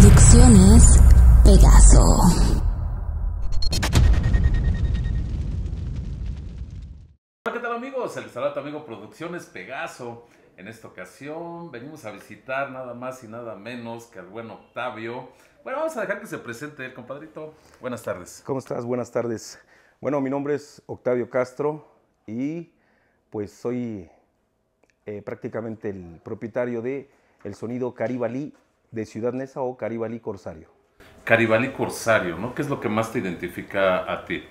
Producciones Pegaso. Hola, ¿qué tal amigos? El saludo a tu amigo Producciones Pegaso. En esta ocasión venimos a visitar nada más y nada menos que al buen Octavio. Bueno, vamos a dejar que se presente el compadrito. Buenas tardes. ¿Cómo estás? Buenas tardes. Bueno, mi nombre es Octavio Castro y pues soy eh, prácticamente el propietario de El Sonido Caribalí de Ciudad Neza o Caribalí Corsario. Caribali Corsario, ¿no? ¿Qué es lo que más te identifica a ti?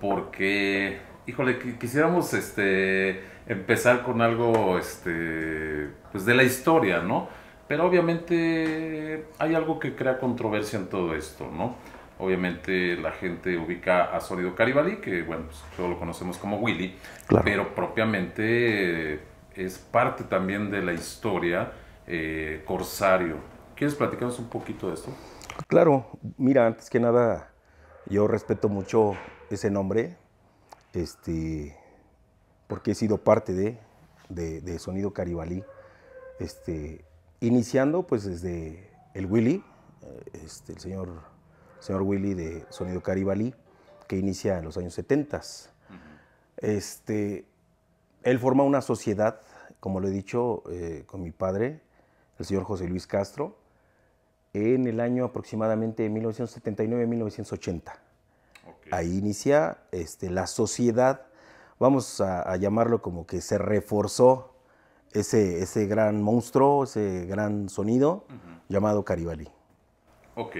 Porque, híjole, quisiéramos este, empezar con algo este, pues de la historia, ¿no? Pero obviamente hay algo que crea controversia en todo esto, ¿no? Obviamente la gente ubica a Sólido Caribali, que bueno, pues, todos lo conocemos como Willy, claro. pero propiamente es parte también de la historia eh, Corsario, ¿Quieres platicarnos un poquito de esto? Claro, mira, antes que nada, yo respeto mucho ese nombre, este, porque he sido parte de, Sonido Caribalí. Este, iniciando pues desde el Willy, eh, este, el señor, señor Willy de Sonido Caribalí, que inicia en los años 70. Este, él forma una sociedad, como lo he dicho, eh, con mi padre, el señor José Luis Castro, en el año aproximadamente 1979-1980. Ahí inicia este, la sociedad, vamos a, llamarlo como que se reforzó ese, ese gran monstruo, ese gran sonido llamado Caribalí. Ok.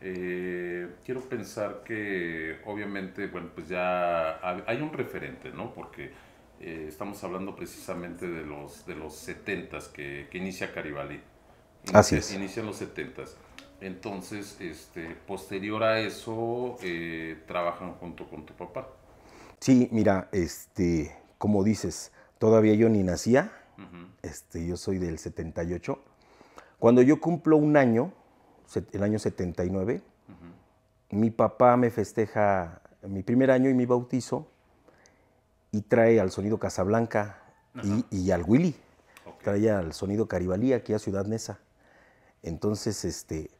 Eh, quiero pensar que obviamente, bueno, pues ya hay un referente, ¿no? Porque eh, estamos hablando precisamente de los, de los 70s que, que inicia Caribalí. Así es. Inicia en los 70. Entonces, este, posterior a eso, eh, trabajan junto con tu papá. Sí, mira, este, como dices, todavía yo ni nacía. este, yo soy del 78. Cuando yo cumplo un año, el año 79, mi papá me festeja mi primer año y mi bautizo y trae al sonido Casablanca y, al Willy. Trae al sonido Caribalí aquí a Ciudad Neza. Entonces, este,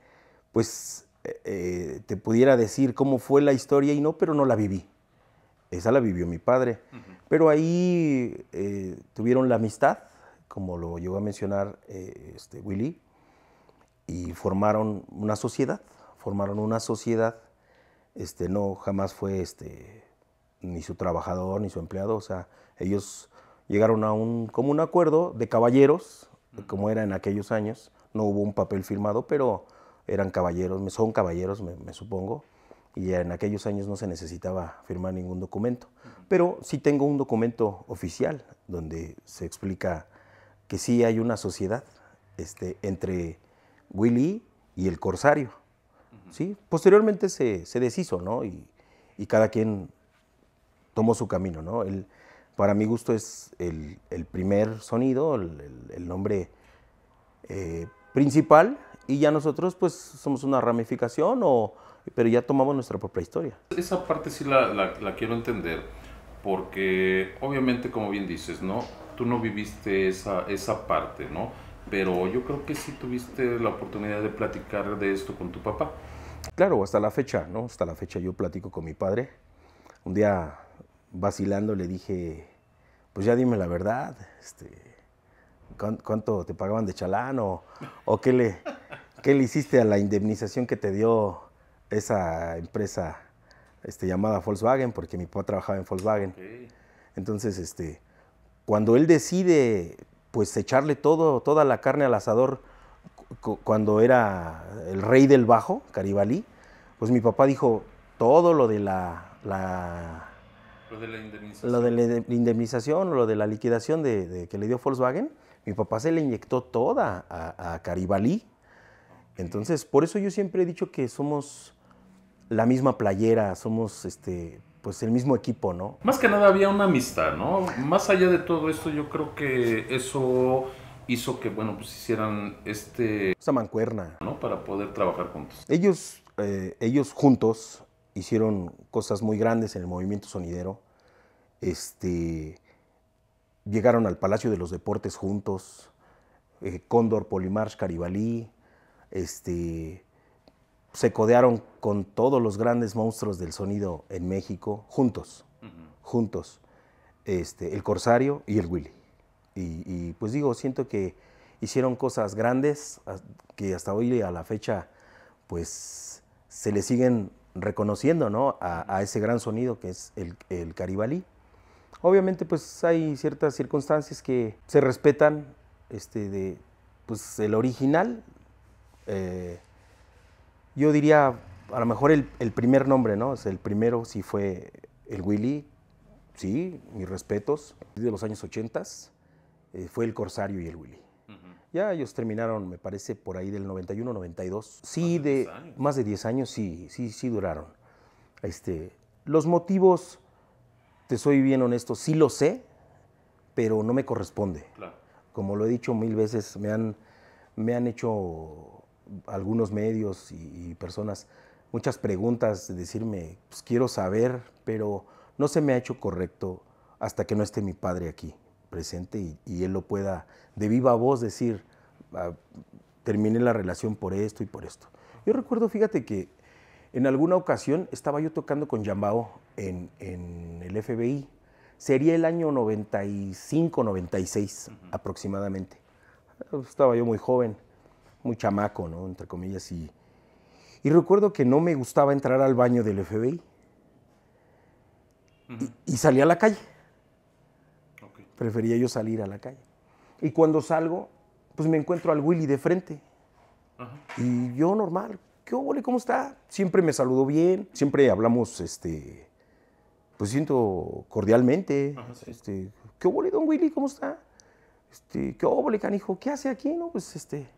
pues eh, eh, te pudiera decir cómo fue la historia y no, pero no la viví. Esa la vivió mi padre. Pero ahí eh, tuvieron la amistad, como lo llegó a mencionar este, Willy, y formaron una sociedad. Formaron una sociedad. Este, no, jamás fue este, ni su trabajador ni su empleado. O sea, ellos llegaron a un acuerdo de caballeros, como era en aquellos años, no hubo un papel firmado, pero eran caballeros, son caballeros, me, supongo, y en aquellos años no se necesitaba firmar ningún documento. Pero sí tengo un documento oficial donde se explica que sí hay una sociedad este, entre Willy y el corsario. ¿sí? Posteriormente se, deshizo, ¿no? Y, cada quien tomó su camino, ¿no? para mi gusto es el, primer sonido, el, nombre eh, principal y ya nosotros pues somos una ramificación o pero ya tomamos nuestra propia historia. Esa parte sí la, quiero entender porque obviamente como bien dices, ¿no? Tú no viviste esa, esa parte, ¿no? Pero yo creo que sí tuviste la oportunidad de platicar de esto con tu papá. Claro, hasta la fecha, ¿no? Hasta la fecha yo platico con mi padre. Un día vacilando le dije, pues ya dime la verdad, este, ¿Cuánto te pagaban de chalán o, qué, le, qué le hiciste a la indemnización que te dio esa empresa este, llamada Volkswagen? Porque mi papá trabajaba en Volkswagen. Entonces, este, cuando él decide pues echarle todo, toda la carne al asador cuando era el rey del bajo, Caribalí, pues mi papá dijo todo lo de la, indemnización. Lo de la lo de la liquidación de que le dio Volkswagen, mi papá se le inyectó toda a, Caribalí. Entonces, por eso yo siempre he dicho que somos la misma playera, somos este, pues el mismo equipo, ¿no? Más que nada había una amistad, ¿no? Más allá de todo esto, yo creo que eso hizo que, bueno, pues hicieran este... Esa mancuerna. ¿No? Para poder trabajar juntos. Ellos, eh, ellos juntos hicieron cosas muy grandes en el movimiento sonidero. Este, llegaron al Palacio de los Deportes juntos, eh, Cóndor, Polimarch, Caribalí, este, se codearon con todos los grandes monstruos del sonido en México, juntos, juntos, este, el Corsario y el Willy. Y, pues digo, siento que hicieron cosas grandes que hasta hoy a la fecha pues se le siguen reconociendo ¿no? a, ese gran sonido que es el, el Caribalí. Obviamente pues hay ciertas circunstancias que se respetan este, de pues, el original. Eh, yo diría a lo mejor el, primer nombre, ¿no? O sea, el primero sí fue el Willy, sí, mis respetos, de los años 80 eh, fue el Corsario y el Willy. Ya ellos terminaron, me parece, por ahí del 91, 92. Sí, de, más de 10 años, sí, sí, sí duraron. Este, los motivos te soy bien honesto, sí lo sé, pero no me corresponde. Como lo he dicho mil veces, me han, me han hecho algunos medios y, personas muchas preguntas de decirme, pues quiero saber, pero no se me ha hecho correcto hasta que no esté mi padre aquí presente y, él lo pueda de viva voz decir, termine ah, terminé la relación por esto y por esto. Yo recuerdo, fíjate que en alguna ocasión estaba yo tocando con Yambao en, el FBI. Sería el año 95, 96 aproximadamente. Estaba yo muy joven, muy chamaco, ¿no? Entre comillas. Y, y recuerdo que no me gustaba entrar al baño del FBI. y, salí a la calle. Prefería yo salir a la calle. Y cuando salgo, pues me encuentro al Willy de frente. Y yo normal, ¿qué ¿Cómo está? Siempre me saludó bien, siempre hablamos, este, pues siento cordialmente. este, ¿Qué hubo, don Willy? ¿Cómo está? Este, ¿Qué hubo, canijo? ¿Qué hace aquí? No, pues, este,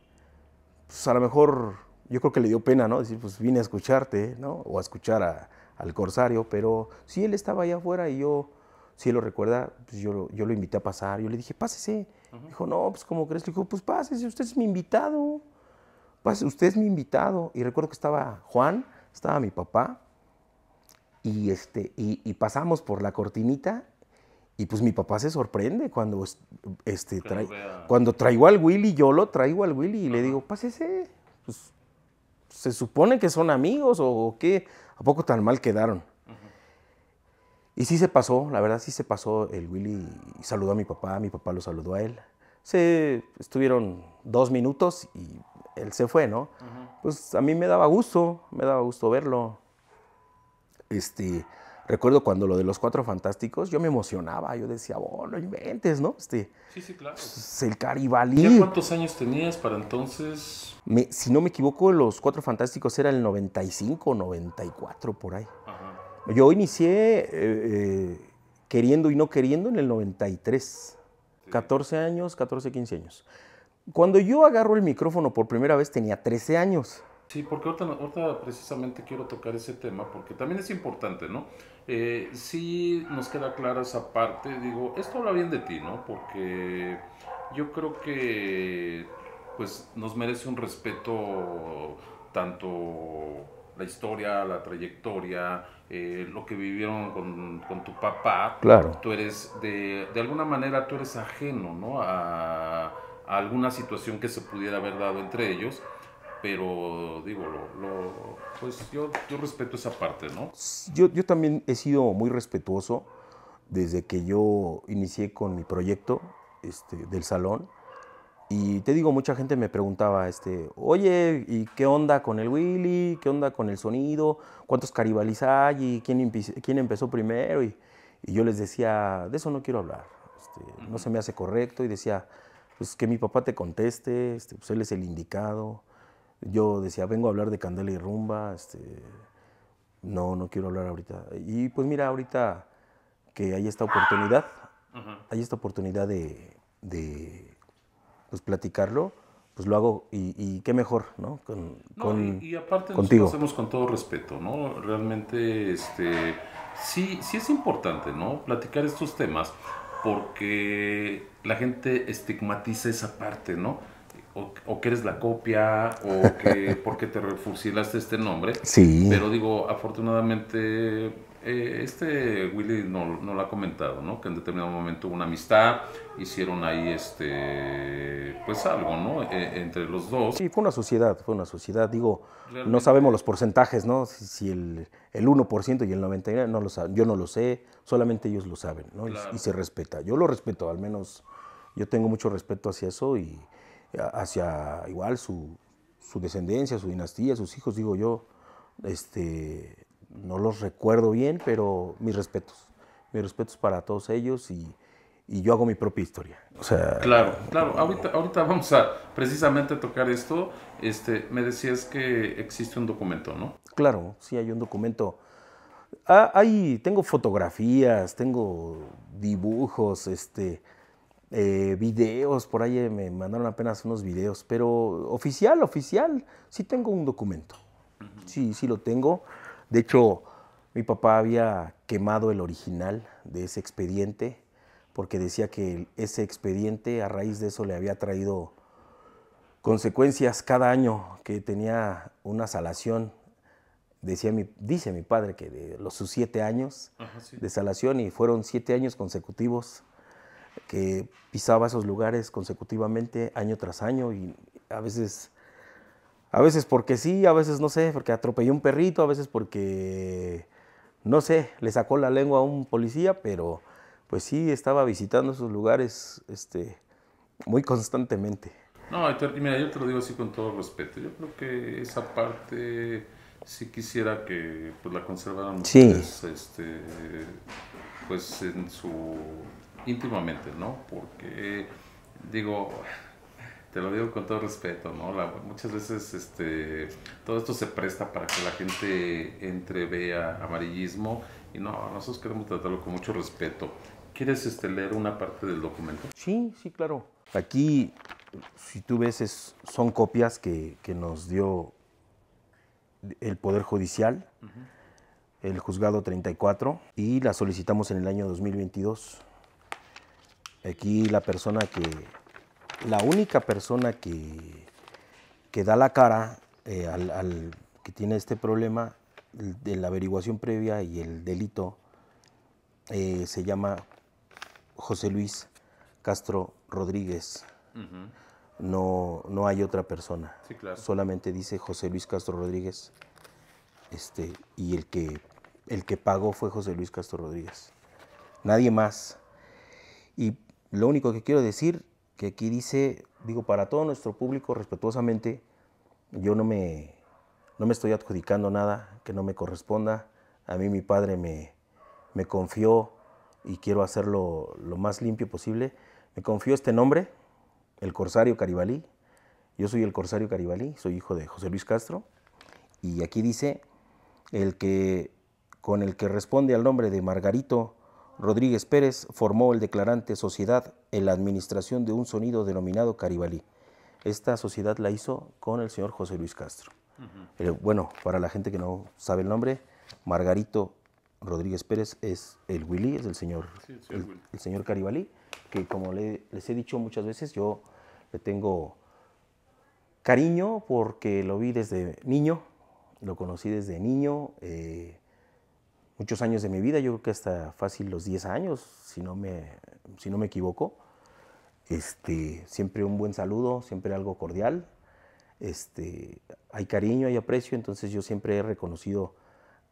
pues a lo mejor yo creo que le dio pena, ¿no? Decir, pues vine a escucharte, ¿no? O a escuchar a, al corsario, pero sí, él estaba allá afuera y yo, si él lo recuerda, pues yo, yo lo invité a pasar. Yo le dije, pásese. Dijo, no, pues, ¿cómo crees? Le dijo, pues pásese, usted es mi invitado. Pues, usted es mi invitado. Y recuerdo que estaba Juan, estaba mi papá, y, este, y, pasamos por la cortinita y pues mi papá se sorprende cuando, este, cuando traigo al Willy, yo lo traigo al Willy y le digo, pásese, pues, pues, se supone que son amigos o qué, ¿a poco tan mal quedaron? Y sí se pasó, la verdad sí se pasó el Willy y saludó a mi papá, mi papá lo saludó a él. Se estuvieron dos minutos y él se fue, ¿no? Pues a mí me daba gusto, me daba gusto verlo. Este, recuerdo cuando lo de los Cuatro Fantásticos, yo me emocionaba, yo decía, oh, no inventes, ¿no? Este, sí, sí, claro. Pues, el Caribalí. ¿Ya cuántos años tenías para entonces? si no me equivoco, los Cuatro Fantásticos era el 95, 94, por ahí. Yo inicié eh, eh, queriendo y no queriendo en el 93. 14 años, 14, 15 años. Cuando yo agarro el micrófono por primera vez tenía 13 años. Sí, porque ahorita, precisamente quiero tocar ese tema porque también es importante, ¿no? Eh, sí nos queda clara esa parte, digo, esto habla bien de ti, ¿no? Porque yo creo que pues nos merece un respeto tanto la historia, la trayectoria, eh, lo que vivieron con, tu papá. Claro. Tú eres, de, de alguna manera, tú eres ajeno, ¿no? A, alguna situación que se pudiera haber dado entre ellos, pero digo, pues yo, yo, respeto esa parte, ¿no? Yo, yo también he sido muy respetuoso desde que yo inicié con mi proyecto este, del salón. Y te digo, mucha gente me preguntaba, este, oye, ¿y qué onda con el Willy? ¿Qué onda con el sonido? ¿Cuántos caribalis hay? quién, quién empezó primero? Y, y, yo les decía, de eso no quiero hablar. Este, no se me hace correcto. Y decía, pues que mi papá te conteste, este, pues él es el indicado. Yo decía, vengo a hablar de Candela y Rumba, este, no, no quiero hablar ahorita. Y pues mira, ahorita que hay esta oportunidad, hay esta oportunidad de, pues, platicarlo, pues lo hago y, qué mejor, ¿no? Con, y, aparte contigo. lo hacemos con todo respeto, ¿no? Realmente, este, sí, sí es importante, ¿no? Platicar estos temas porque la gente estigmatiza esa parte, ¿no? O, que eres la copia, o que porque te refusilaste este nombre. Sí. Pero digo, afortunadamente eh, este Willy no, lo ha comentado, ¿no? Que en determinado momento hubo una amistad, hicieron ahí este, pues algo, ¿no? E, entre los dos. Sí, fue una sociedad, fue una sociedad. Digo, no sabemos los porcentajes, ¿no? Si, el, 1% y el 99%, no lo saben. yo no lo sé, solamente ellos lo saben, ¿no? Y, y, se respeta. Yo lo respeto, al menos yo tengo mucho respeto hacia eso y hacia igual su, su descendencia, su dinastía, sus hijos, digo yo, este no los recuerdo bien, pero mis respetos. Mis respetos para todos ellos y, yo hago mi propia historia. O sea, claro, claro. Ahorita, vamos a precisamente tocar esto. Este, me decías que existe un documento, ¿no? Claro, sí hay un documento. Ah, hay, tengo fotografías, tengo dibujos, este, eh, videos, por ahí me mandaron apenas unos videos, pero oficial, oficial, sí tengo un documento. Sí, sí lo tengo. De hecho, mi papá había quemado el original de ese expediente porque decía que ese expediente a raíz de eso le había traído consecuencias cada año que tenía una salación. Decía mi, dice mi padre que de los sus siete años de salación y fueron siete años consecutivos que pisaba esos lugares consecutivamente año tras año y a veces a veces porque sí, a veces no sé, porque atropelló un perrito, a veces porque, no sé, le sacó la lengua a un policía, pero pues sí, estaba visitando esos lugares este, muy constantemente. No, mira, yo te lo digo así con todo respeto. Yo creo que esa parte sí quisiera que pues, la conservaran este, pues en su íntimamente, ¿no? Porque digo, te lo digo con todo respeto, ¿no? muchas veces este, todo esto se presta para que la gente entre, vea amarillismo y no, nosotros queremos tratarlo con mucho respeto. ¿Quieres este, leer una parte del documento? Sí, sí, claro. Aquí, si tú ves, son copias que, nos dio el Poder Judicial, el Juzgado 34, y la solicitamos en el año 2022. Aquí la persona que, la única persona que, que da la cara eh, al, que tiene este problema de la averiguación previa y el delito eh, se llama José Luis Castro Rodríguez. no, no hay otra persona. Solamente dice José Luis Castro Rodríguez. Este, y el que, el que pagó fue José Luis Castro Rodríguez. Nadie más. Y lo único que quiero decir que aquí dice, digo, para todo nuestro público, respetuosamente, yo no me, no me estoy adjudicando nada que no me corresponda. A mí mi padre me, me confió y quiero hacerlo lo más limpio posible. Me confió este nombre, el Corsario Caribalí. Yo soy el Corsario Caribalí, soy hijo de José Luis Castro. Y aquí dice, el que con el que responde al nombre de Margarito Rodríguez Pérez formó el declarante sociedad en la administración de un sonido denominado Caribalí. Esta sociedad la hizo con el señor José Luis Castro. Eh, bueno, para la gente que no sabe el nombre, Margarito Rodríguez Pérez es el Willy, es el señor, el, señor Caribalí, que como les he dicho muchas veces, yo le tengo cariño porque lo vi desde niño, lo conocí desde niño, eh, muchos años de mi vida, yo creo que hasta fácil los 10 años, si no me, si no me equivoco. Este, siempre un buen saludo, siempre algo cordial. Este, hay cariño, hay aprecio, entonces yo siempre he reconocido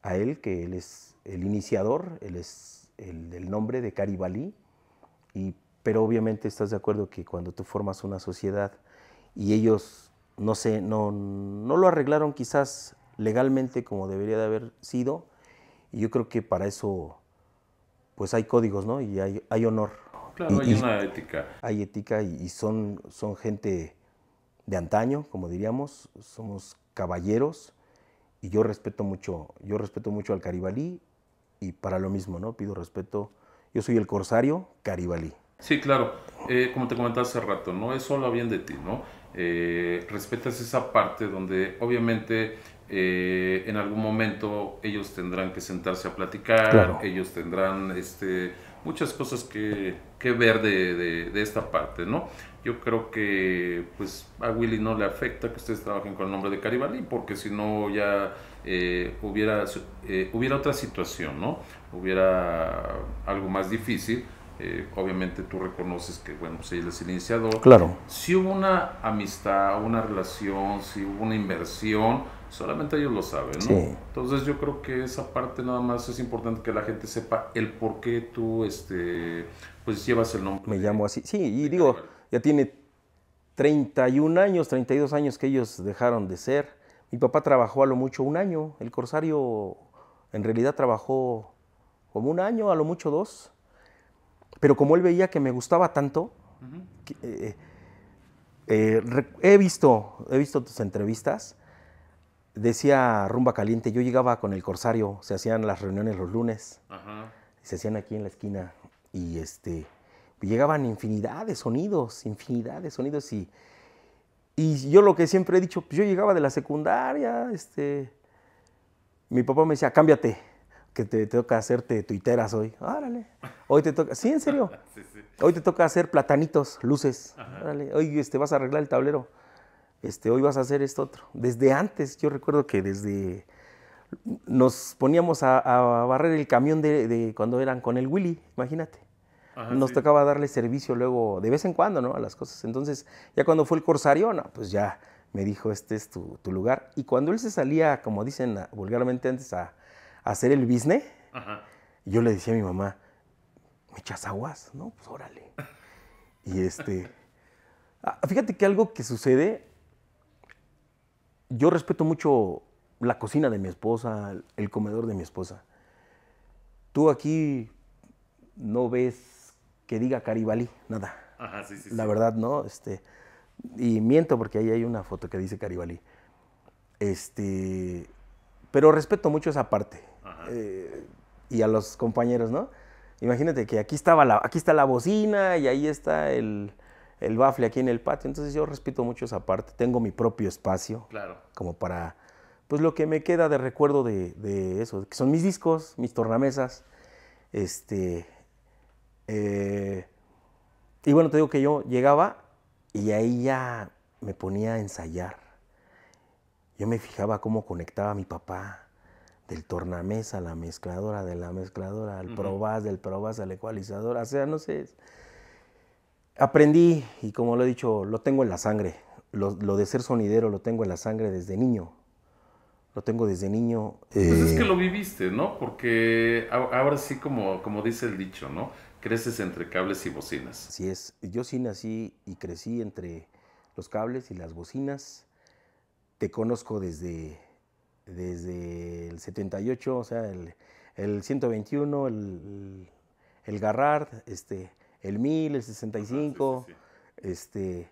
a él que él es el iniciador, él es el, nombre de Caribalí, y, pero obviamente estás de acuerdo que cuando tú formas una sociedad y ellos, no sé, no, no lo arreglaron quizás legalmente como debería de haber sido, y yo creo que para eso, pues hay códigos, ¿no? Y hay, honor. Claro, hay una ética. Hay ética y, son, son gente de antaño, como diríamos, somos caballeros y yo respeto mucho, yo respeto mucho al Caribalí y para lo mismo, ¿no? Pido respeto. Yo soy el corsario Caribalí. Sí, claro. Eh, como te comentaba hace rato, no es solo bien de ti, ¿no? Eh, respetas esa parte donde obviamente eh, en algún momento ellos tendrán que sentarse a platicar, ellos tendrán este, muchas cosas que, ver de, esta parte, ¿no? Yo creo que pues a Willy no le afecta que ustedes trabajen con el nombre de Caribalí, porque si no ya eh, hubiera, eh, hubiera otra situación, ¿no? Hubiera algo más difícil. obviamente tú reconoces que, bueno, sí pues, él es el iniciador. Claro. Si hubo una amistad, una relación, si hubo una inversión, solamente ellos lo saben, ¿no? Entonces yo creo que esa parte nada más es importante que la gente sepa el por qué tú, este, pues llevas el nombre. Me llamo así, sí, y digo, ya tiene 31 años, 32 años que ellos dejaron de ser. Mi papá trabajó a lo mucho un año, el Corsario en realidad trabajó como un año, a lo mucho dos, pero como él veía que me gustaba tanto, eh, eh, he, visto, he visto tus entrevistas, decía Rumba Caliente, yo llegaba con el Corsario, se hacían las reuniones los lunes, se hacían aquí en la esquina y este, llegaban infinidad de sonidos, infinidad de sonidos y, y yo lo que siempre he dicho, pues, yo llegaba de la secundaria, este, mi papá me decía, cámbiate, que te, toca hacerte tuiteras hoy, órale, hoy te toca, sí, en serio, sí, sí. hoy te toca hacer platanitos, luces, órale, hoy este, vas a arreglar el tablero. Este, hoy vas a hacer esto otro. Desde antes, yo recuerdo que desde nos poníamos a, barrer el camión de, cuando eran con el Willy, imagínate. nos tocaba darle servicio luego, de vez en cuando, ¿no? A las cosas. Entonces, ya cuando fue el Corsario, no, pues ya me dijo, este es tu, lugar. Y cuando él se salía, como dicen vulgarmente antes, a, hacer el business, yo le decía a mi mamá, ¿me echas aguas? No, pues órale. Y este, ah, fíjate que algo que sucede, yo respeto mucho la cocina de mi esposa, el comedor de mi esposa. Tú aquí no ves que diga Caribalí, nada. la verdad, no. Este, y miento porque ahí hay una foto que dice Caribalí. Este, pero respeto mucho esa parte. Eh, y a los compañeros, ¿no? Imagínate que aquí, estaba aquí está la bocina y ahí está el, el bafle aquí en el patio. Entonces yo respeto mucho esa parte. Tengo mi propio espacio. Claro. Como para, pues lo que me queda de recuerdo de, eso, que son mis discos, mis tornamesas. Este. Eh, y bueno, te digo que yo llegaba y ahí ya me ponía a ensayar. Yo me fijaba cómo conectaba mi papá del tornamesa a la mezcladora, de la mezcladora al probas probás, del probás al ecualizador. O sea, no sé Aprendí, y como lo he dicho, lo tengo en la sangre. Lo, de ser sonidero lo tengo en la sangre desde niño. Lo tengo desde niño. Pues es que eh, lo viviste, ¿no? Porque ahora sí, como, como dice el dicho, ¿no? Creces entre cables y bocinas. Así es. Yo sí nací y crecí entre los cables y las bocinas. Te conozco desde, desde el 78, o sea, el, 121, el, el Garrard, este el 1000, el 65, este,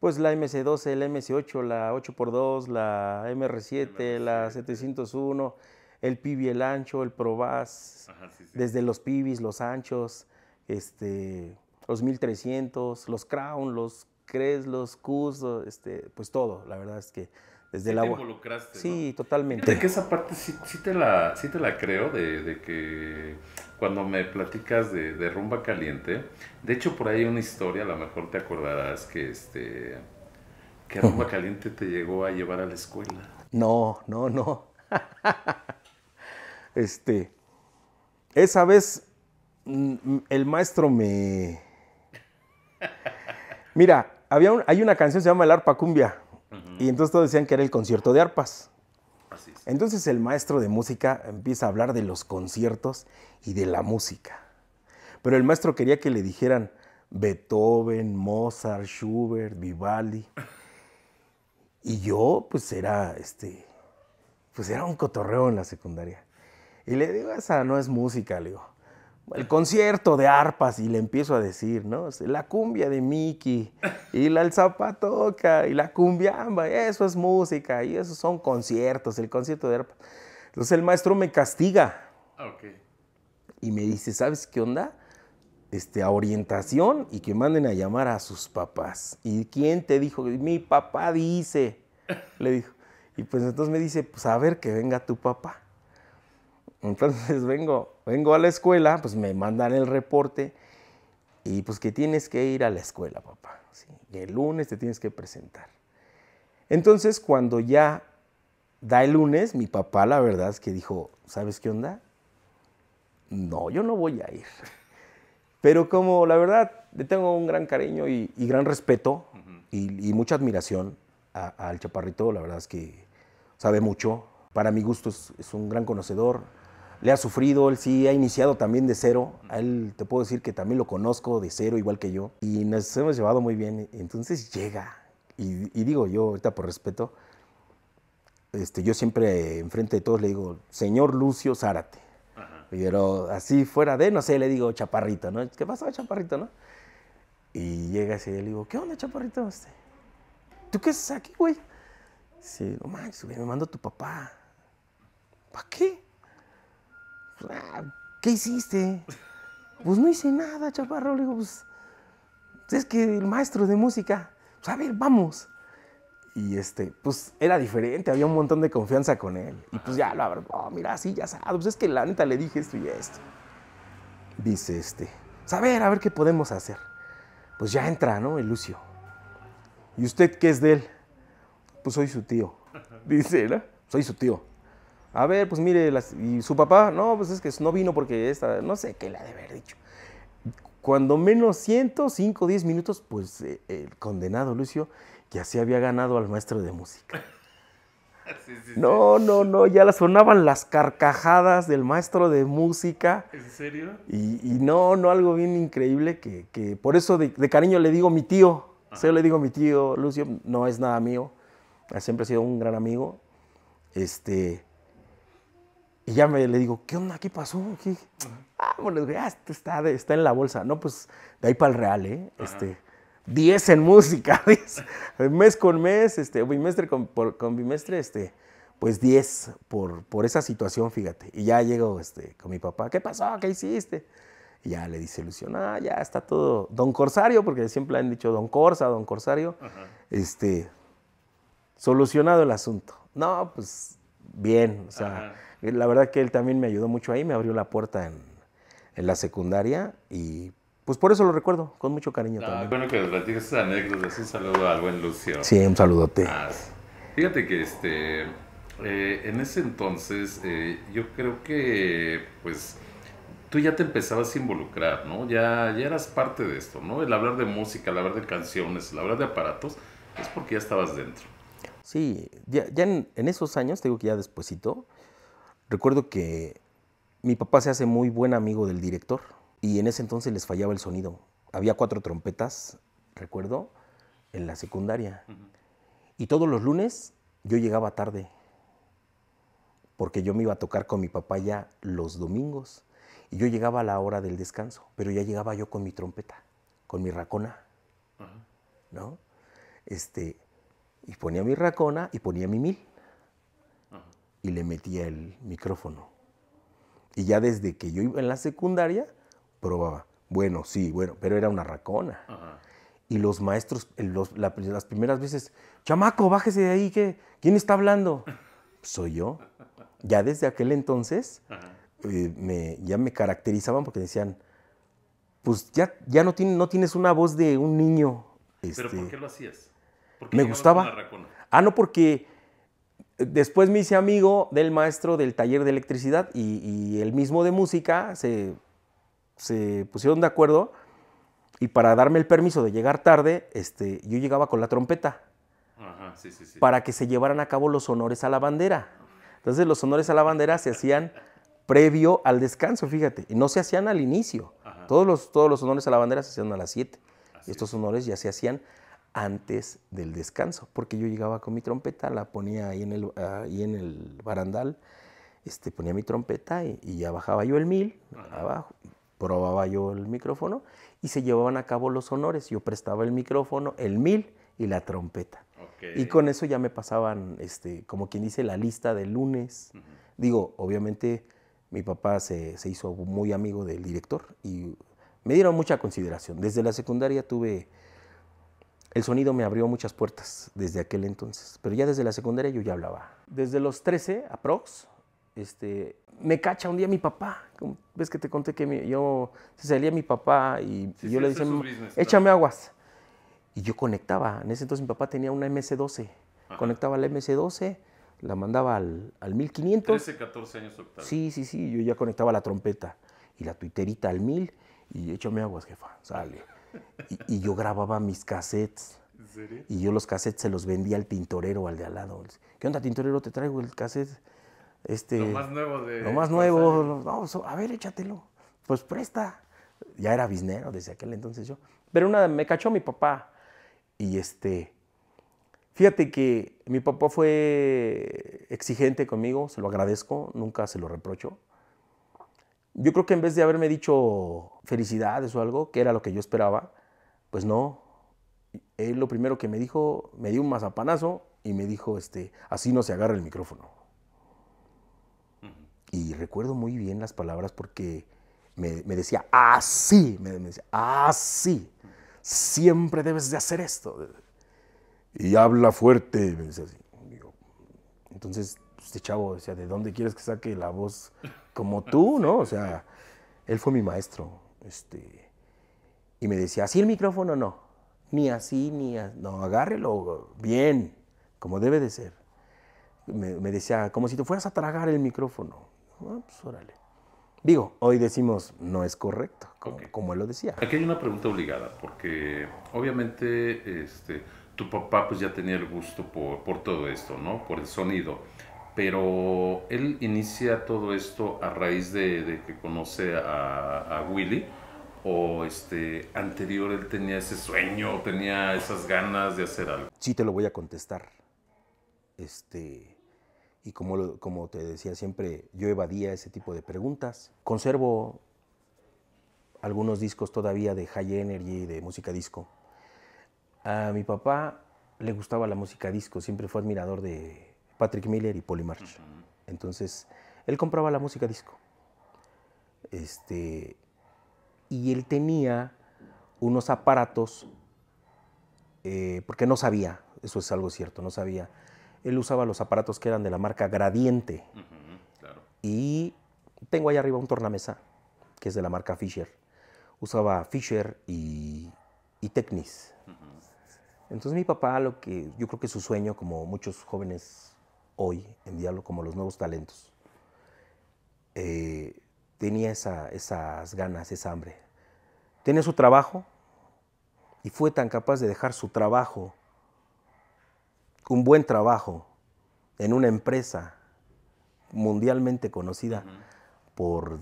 pues la MC12, la MC8, la 8x2, la MR7, la 701, el pibi, el ancho, el probás, desde los pibis, los anchos, este, los 1300, los crown, los cres, los cus, este, pues todo, la verdad es que desde sí agua. Sí, totalmente. De que esa parte sí, te, la, creo, de, que cuando me platicas de, Rumba Caliente, de hecho por ahí hay una historia, a lo mejor te acordarás, que, este, que Rumba Caliente te llegó a llevar a la escuela. No, no, no. este, esa vez mm, mm, el maestro me... Mira, había hay una canción que se llama El Arpa Cumbia. Y entonces todos decían que era el concierto de arpas. Entonces el maestro de música empieza a hablar de los conciertos y de la música. Pero el maestro quería que le dijeran Beethoven, Mozart, Schubert, Vivaldi. Y yo, pues era este, pues era un cotorreo en la secundaria. Y le digo, esa no es música, le digo el concierto de arpas y le empiezo a decir, ¿no? Este, la cumbia de Mickey y la el zapatoca y la cumbiamba, eso es música y esos son conciertos, el concierto de arpas. Entonces el maestro me castiga. Ah, okay. Y me dice, ¿sabes qué onda? Este, a orientación y que manden a llamar a sus papás. ¿Y quién te dijo? Mi papá dice, le dijo. Y pues entonces me dice, pues a ver que venga tu papá. Entonces vengo vengo a la escuela, pues me mandan el reporte y pues que tienes que ir a la escuela, papá. el lunes te tienes que presentar. Entonces, cuando ya da el lunes, mi papá la verdad es que dijo, ¿sabes qué onda? No, yo no voy a ir. Pero como la verdad le tengo un gran cariño y, gran respeto y, mucha admiración al chaparrito, la verdad es que sabe mucho. Para mi gusto es un gran conocedor, le ha sufrido, él sí ha iniciado también de cero. A él te puedo decir que también lo conozco de cero, igual que yo. Y nos hemos llevado muy bien. Entonces llega. Y, digo yo, ahorita por respeto, este, yo siempre enfrente de todos le digo, señor Lucio Zárate. Pero así fuera de, no sé, le digo chaparrito, ¿no? ¿Qué pasa, chaparrito, no? Y llega así y le digo, ¿qué onda, chaparrito? Este? ¿Tú qué haces aquí, güey? Sí, no me mandó tu papá. ¿Para qué? Ah, ¿qué hiciste? Pues no hice nada, chaparro. digo, pues, es que el maestro de música, pues a ver, vamos. Y este, pues era diferente, había un montón de confianza con él. Y pues ya, la verdad, oh, mira, sí, ya sabes, pues es que la neta le dije esto y esto. Dice este, pues, ver, a ver qué podemos hacer. Pues ya entra, ¿no? El Lucio. ¿Y usted qué es de él? Pues soy su tío. Dice, ¿no? Soy su tío. A ver, pues mire, las, y su papá, no, pues es que no vino porque esta, no sé qué le ha de haber dicho. Cuando menos 105, 10 minutos, pues eh, el condenado Lucio ya se había ganado al maestro de música. no, no, no, ya sonaban las carcajadas del maestro de música. ¿En serio? Y, no, no, algo bien increíble que, por eso de, cariño le digo mi tío. Se le digo mi tío, Lucio, no es nada mío. Siempre ha sido un gran amigo. Este, y ya me le digo, ¿qué onda? ¿Qué pasó? Ah, bueno, está, en la bolsa. No, pues de ahí para el real, ¿eh? Este, 10 en música, mes con mes, este, bimestre con, bimestre, este, pues 10 por, por esa situación, fíjate. Y ya llego este, con mi papá, ¿qué pasó? ¿Qué hiciste? Y ya le dice ilusión, ya está todo. Don Corsario, porque siempre han dicho Don Corsa, Don Corsario, este, solucionado el asunto. No, pues bien, o sea. Eh, la verdad que él también me ayudó mucho ahí, me abrió la puerta en, en la secundaria y pues por eso lo recuerdo, con mucho cariño ah, también. Bueno que nos platiques esas anécdotas, un saludo al buen Lucio. Sí, un saludote. ti ah, fíjate que este, eh, en ese entonces eh, yo creo que pues tú ya te empezabas a involucrar, ¿no? Ya, ya eras parte de esto, ¿no? El hablar de música, el hablar de canciones, el hablar de aparatos, es porque ya estabas dentro. Sí, ya, en, esos años, te digo que ya despuesito, Recuerdo que mi papá se hace muy buen amigo del director y en ese entonces les fallaba el sonido. Había cuatro trompetas, recuerdo, en la secundaria. Y todos los lunes yo llegaba tarde porque yo me iba a tocar con mi papá ya los domingos. Y yo llegaba a la hora del descanso, pero ya llegaba yo con mi trompeta, con mi racona, ¿no? Este, y ponía mi racona y ponía mi mil y le metía el micrófono. Y ya desde que yo iba en la secundaria, probaba. Bueno, sí, bueno, pero era una racona. Y los maestros, las primeras veces, chamaco, bájese de ahí, ¿qué? ¿quién está hablando? Soy yo. Ya desde aquel entonces, eh, me, ya me caracterizaban porque decían, pues ya, ya no, no tienes una voz de un niño. Este, ¿Pero por este, qué lo hacías? me gustaba. Ah, no, porque Después me hice amigo del maestro del taller de electricidad y, el mismo de música se, pusieron de acuerdo y para darme el permiso de llegar tarde, este, yo llegaba con la trompeta para que se llevaran a cabo los honores a la bandera. Entonces los honores a la bandera se hacían previo al descanso, fíjate, y no se hacían al inicio. Todos los, todos los honores a la bandera se hacían a las 7. y Estos honores ya se hacían antes del descanso, porque yo llegaba con mi trompeta, la ponía ahí en el, ahí en el barandal, este, ponía mi trompeta y, ya bajaba yo el mil, abajo, probaba yo el micrófono y se llevaban a cabo los honores. Yo prestaba el micrófono, el mil y la trompeta. Y con eso ya me pasaban, este, como quien dice, la lista del lunes. Digo, obviamente mi papá se, se hizo muy amigo del director y me dieron mucha consideración. Desde la secundaria tuve el sonido me abrió muchas puertas desde aquel entonces, pero ya desde la secundaria yo ya hablaba. Desde los 13, aprox, este, me cacha un día mi papá. Ves que te conté que yo se salía mi papá y, yo le decía, échame aguas. Y yo conectaba. En ese entonces mi papá tenía una MC12. Conectaba la MC12, la mandaba al, al 1500. 13, 14 años octavo. Sí, sí, sí. Yo ya conectaba la trompeta y la tuiterita al 1000 y échame aguas, jefa. Sale. Y, yo grababa mis cassettes. Y yo los cassettes se los vendía al tintorero, al de al lado. ¿Qué onda, tintorero? Te traigo el cassette. Este, lo más nuevo de. Lo más nuevo. a ver, échatelo. Pues presta. Ya era bisnero desde aquel entonces yo. Pero una me cachó mi papá. Y este. Fíjate que mi papá fue exigente conmigo, se lo agradezco, nunca se lo reprocho. Yo creo que en vez de haberme dicho felicidades o algo, que era lo que yo esperaba, pues no. Él lo primero que me dijo, me dio un mazapanazo y me dijo, este, así no se agarra el micrófono. Y recuerdo muy bien las palabras porque me, decía, así, me, decía, así, siempre debes de hacer esto. Y habla fuerte, me decía así. Entonces, pues, este chavo decía, ¿de dónde quieres que saque la voz como ah, tú, ¿no? O sea, él fue mi maestro. Este, y me decía, así el micrófono no, ni así, ni así, no, agárrelo bien, como debe de ser. Me, decía, como si te fueras a tragar el micrófono. Ah, pues órale. Digo, hoy decimos, no es correcto, como, como, él lo decía. Aquí hay una pregunta obligada, porque obviamente este, tu papá pues ya tenía el gusto por, por todo esto, ¿no? Por el sonido pero él inicia todo esto a raíz de, que conoce a, Willy o este anterior él tenía ese sueño, tenía esas ganas de hacer algo. Sí te lo voy a contestar. Este y como como te decía siempre, yo evadía ese tipo de preguntas. Conservo algunos discos todavía de high energy de música disco. A mi papá le gustaba la música disco, siempre fue admirador de Patrick Miller y Polly Entonces, él compraba la música disco. Este, y él tenía unos aparatos, eh, porque no sabía, eso es algo cierto, no sabía. Él usaba los aparatos que eran de la marca Gradiente. Y tengo ahí arriba un tornamesa, que es de la marca Fisher. Usaba Fisher y, y Technis. Entonces mi papá, lo que yo creo que su sueño, como muchos jóvenes hoy en Diablo como los nuevos talentos. Eh, tenía esas ganas, esa hambre. Tenía su trabajo y fue tan capaz de dejar su trabajo, un buen trabajo, en una empresa mundialmente conocida por,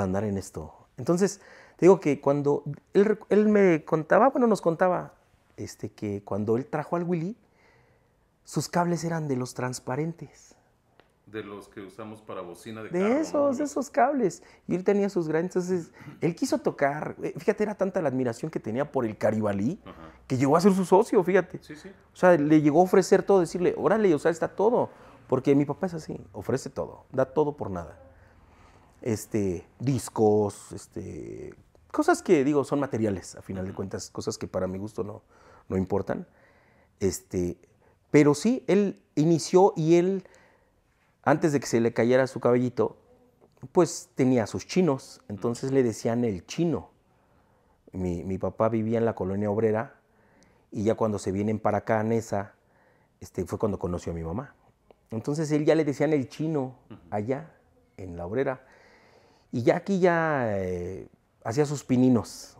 andar en esto. Entonces, digo que cuando él, me contaba, bueno, nos contaba este, que cuando él trajo al Willy, sus cables eran de los transparentes. De los que usamos para bocina de, carro. De esos, esos cables. Y él tenía sus grandes. Entonces, él quiso tocar. Eh, fíjate, era tanta la admiración que tenía por el Caribalí que llegó a ser su socio, fíjate. Sí, sí. O sea, le llegó a ofrecer todo, decirle, órale, o sea, está todo. Porque mi papá es así, ofrece todo, da todo por nada. Este, discos, este, cosas que, digo, son materiales, a final de cuentas, cosas que para mi gusto no, no importan. Este, pero sí, él inició y él, antes de que se le cayera su cabellito, pues tenía sus chinos, entonces le decían el chino. Mi, papá vivía en la colonia obrera y ya cuando se vienen para acá a Nesa, este, fue cuando conoció a mi mamá. Entonces él ya le decían el chino allá, en la obrera. Y ya aquí ya eh, hacía sus pininos,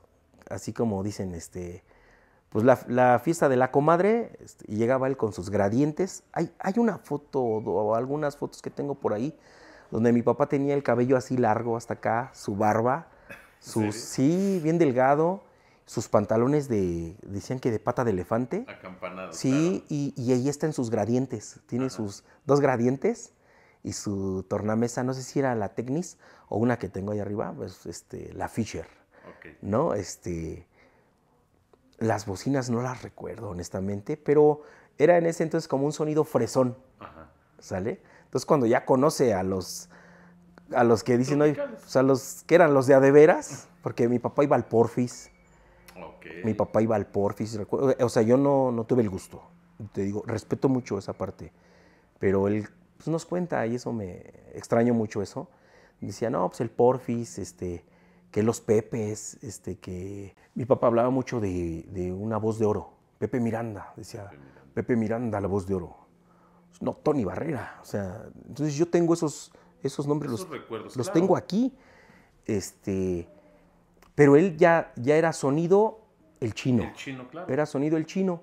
así como dicen, este, pues la, fiesta de la comadre, este, llegaba él con sus gradientes. Hay, hay una foto o algunas fotos que tengo por ahí, donde mi papá tenía el cabello así largo hasta acá, su barba, su sí, bien delgado, sus pantalones de, decían que de pata de elefante. Acampanado. Sí, y, ahí están en sus gradientes, tiene sus dos gradientes y su tornamesa, no sé si era la Technis o una que tengo ahí arriba, pues este, la Fisher. Ok. ¿No? Este las bocinas no las recuerdo, honestamente, pero era en ese entonces como un sonido fresón. ¿Sale? Entonces, cuando ya conoce a los, a los que dicen, o sea los que eran los de adeveras, porque mi papá iba al Porfis. Mi papá iba al Porfis, o sea, yo no, no tuve el gusto. Te digo, respeto mucho esa parte, pero él pues, nos cuenta y eso me extraño mucho eso. Decía, no, pues el Porfis, este, que los Pepes, este, que mi papá hablaba mucho de, una voz de oro, Pepe Miranda, decía Pepe Miranda. la voz de oro, pues, no Tony Barrera, o sea, entonces yo tengo esos, esos nombres, los, tengo aquí, este, pero él ya, ya era sonido el chino, el chino claro. era sonido el chino,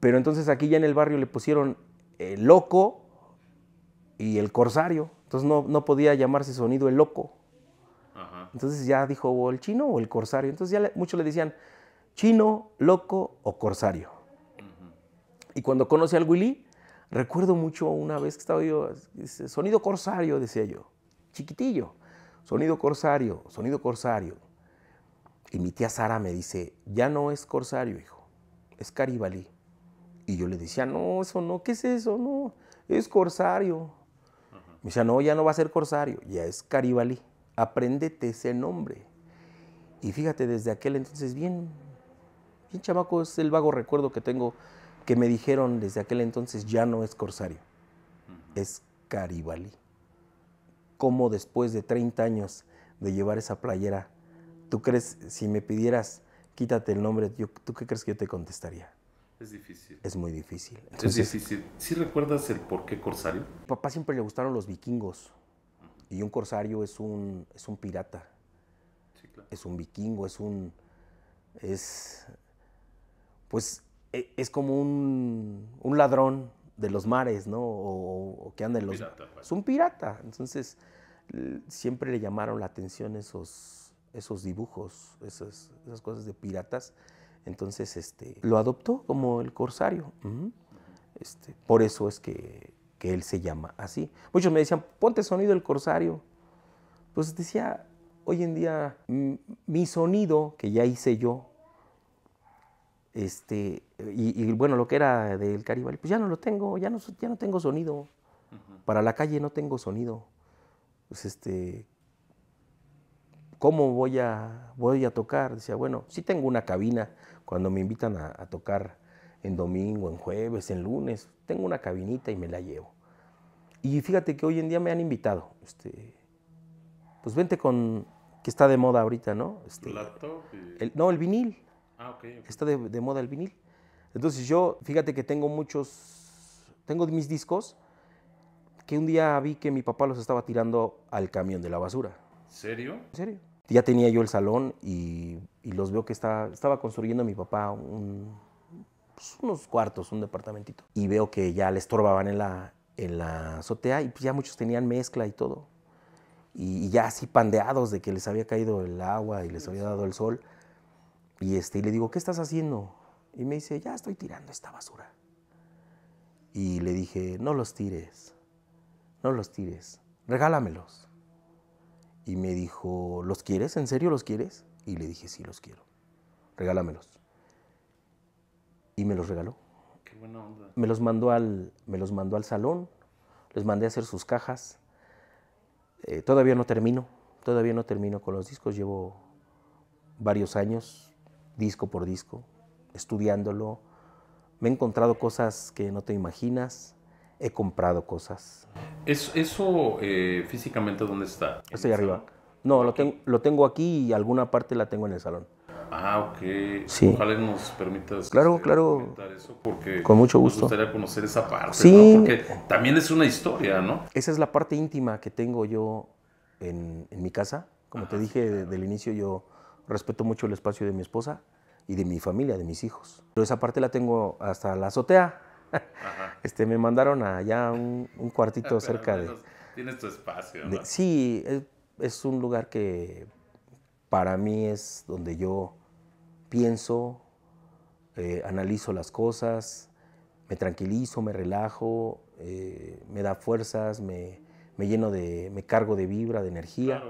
pero entonces aquí ya en el barrio le pusieron el loco y el corsario, entonces no, no podía llamarse sonido el loco entonces ya dijo el chino o el corsario. Entonces ya muchos le decían chino, loco o corsario. Y cuando conocí al Willy, recuerdo mucho una vez que estaba yo, sonido corsario, decía yo, chiquitillo, sonido corsario, sonido corsario. Y mi tía Sara me dice, ya no es corsario, hijo, es caribalí. Y yo le decía, no, eso no, ¿qué es eso? No, es corsario. Me decía, no, ya no va a ser corsario, ya es caribalí aprendete ese nombre. Y fíjate, desde aquel entonces, bien, bien chamaco, es el vago recuerdo que tengo que me dijeron desde aquel entonces ya no es corsario, es caribalí. ¿Cómo después de 30 años de llevar esa playera, tú crees, si me pidieras, quítate el nombre, ¿tú qué crees que yo te contestaría? Es difícil. Es muy difícil. Entonces, es difícil. ¿Sí recuerdas el por qué corsario? Papá siempre le gustaron los vikingos. Y un corsario es un, es un pirata, es un vikingo, es un... es... pues e, es como un, ladrón de los mares, ¿no? O, que anda en los... Pirata, Es un pirata. Entonces, siempre le llamaron la atención esos, esos dibujos, esas, cosas de piratas. Entonces, este, lo adoptó como el corsario. este, por eso es que que él se llama así. Muchos me decían, ponte sonido el corsario. Pues decía, hoy en día mi sonido que ya hice yo, este, y, bueno, lo que era del Caribe, pues ya no lo tengo, ya no, ya no tengo sonido. Para la calle no tengo sonido. Pues este, ¿cómo voy a, voy a tocar? Decía, bueno, sí tengo una cabina cuando me invitan a tocar en domingo, en jueves, en lunes. Tengo una cabinita y me la llevo. Y fíjate que hoy en día me han invitado. Este, pues vente con, que está de moda ahorita, ¿no? Este, no, el vinil. Ah, okay. Está de, moda el vinil. Entonces yo, fíjate que tengo muchos, tengo mis discos que un día vi que mi papá los estaba tirando al camión de la basura. ¿Serio? serio? Ya tenía yo el salón y, y los veo que está, estaba construyendo mi papá un, pues, unos cuartos, un departamentito. Y veo que ya le estorbaban en la, en la azotea y pues ya muchos tenían mezcla y todo. Y, ya así pandeados de que les había caído el agua y les había dado el sol. Y, este, y le digo, ¿qué estás haciendo? Y me dice, ya estoy tirando esta basura. Y le dije, no los tires, no los tires, regálamelos. Y me dijo, ¿los quieres? ¿En serio los quieres? Y le dije, sí, los quiero, regálamelos y me los regaló. Qué buena onda. Me los mandó al, me los mandó al salón, les mandé a hacer sus cajas. Eh, todavía no termino, todavía no termino con los discos, llevo varios años, disco por disco, estudiándolo. Me he encontrado cosas que no te imaginas, he comprado cosas. ¿Es, ¿Eso eh, físicamente dónde está? Estoy arriba. No, lo, lo tengo aquí y alguna parte la tengo en el salón. Ah, ok. Sí. Ojalá nos permitas. Claro, este, claro. Eso porque con mucho gusto. Me gustaría conocer esa parte. Porque también es una historia, ¿no? Esa es la parte íntima que tengo yo en, mi casa. Como te dije del inicio, yo respeto mucho el espacio de mi esposa y de mi familia, de mis hijos. Pero esa parte la tengo hasta la azotea. Este, me mandaron allá un, cuartito cerca de. Tienes tu espacio. ¿no? sí, es un lugar que para mí es donde yo pienso, eh, analizo las cosas, me tranquilizo, me relajo, eh, me da fuerzas, me, lleno de, me cargo de vibra, de energía.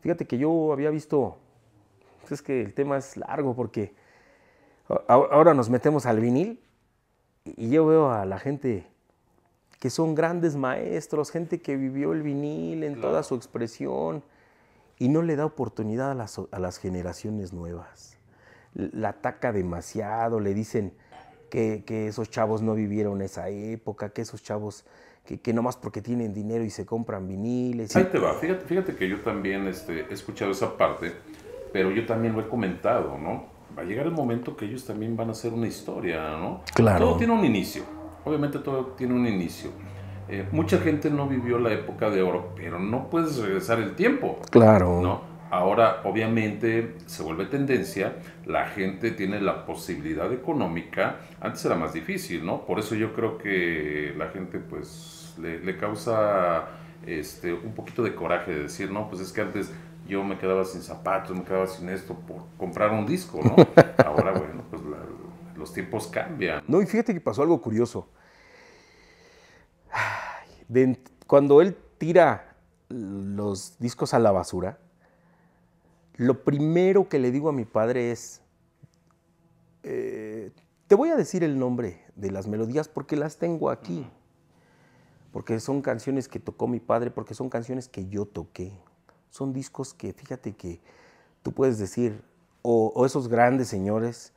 Fíjate que yo había visto, pues es que el tema es largo porque ahora nos metemos al vinil y yo veo a la gente que son grandes maestros, gente que vivió el vinil en toda su expresión y no le da oportunidad a las generaciones nuevas la ataca demasiado, le dicen que, que esos chavos no vivieron esa época, que esos chavos que, que nomás porque tienen dinero y se compran viniles. Ahí te va, fíjate, fíjate que yo también este, he escuchado esa parte, pero yo también lo he comentado, ¿no? Va a llegar el momento que ellos también van a hacer una historia, ¿no? Claro. Todo tiene un inicio, obviamente todo tiene un inicio. Eh, mucha gente no vivió la época de oro, pero no puedes regresar el tiempo. Claro. ¿no? Ahora, obviamente, se vuelve tendencia, la gente tiene la posibilidad económica, antes era más difícil, ¿no? Por eso yo creo que la gente, pues, le, causa este, un poquito de coraje de decir, no, pues es que antes yo me quedaba sin zapatos, me quedaba sin esto por comprar un disco, ¿no? Ahora, bueno, pues los tiempos cambian. No, y fíjate que pasó algo curioso. cuando él tira los discos a la basura, lo primero que le digo a mi padre es, eh, te voy a decir el nombre de las melodías porque las tengo aquí, porque son canciones que tocó mi padre, porque son canciones que yo toqué, son discos que fíjate que tú puedes decir, o, esos grandes señores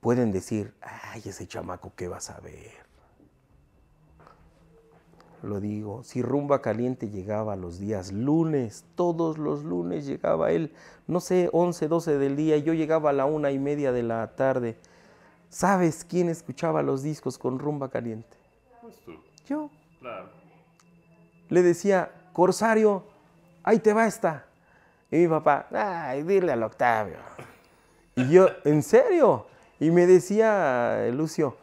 pueden decir, ay, ese chamaco, ¿qué vas a ver lo digo, si rumba caliente llegaba los días lunes, todos los lunes llegaba él, no sé, 11, 12 del día, yo llegaba a la una y media de la tarde. ¿Sabes quién escuchaba los discos con rumba caliente? Pues tú. Yo. Claro. Le decía, Corsario, ahí te va esta. Y mi papá, ay, dile al Octavio. Y yo, ¿en serio? Y me decía eh, Lucio,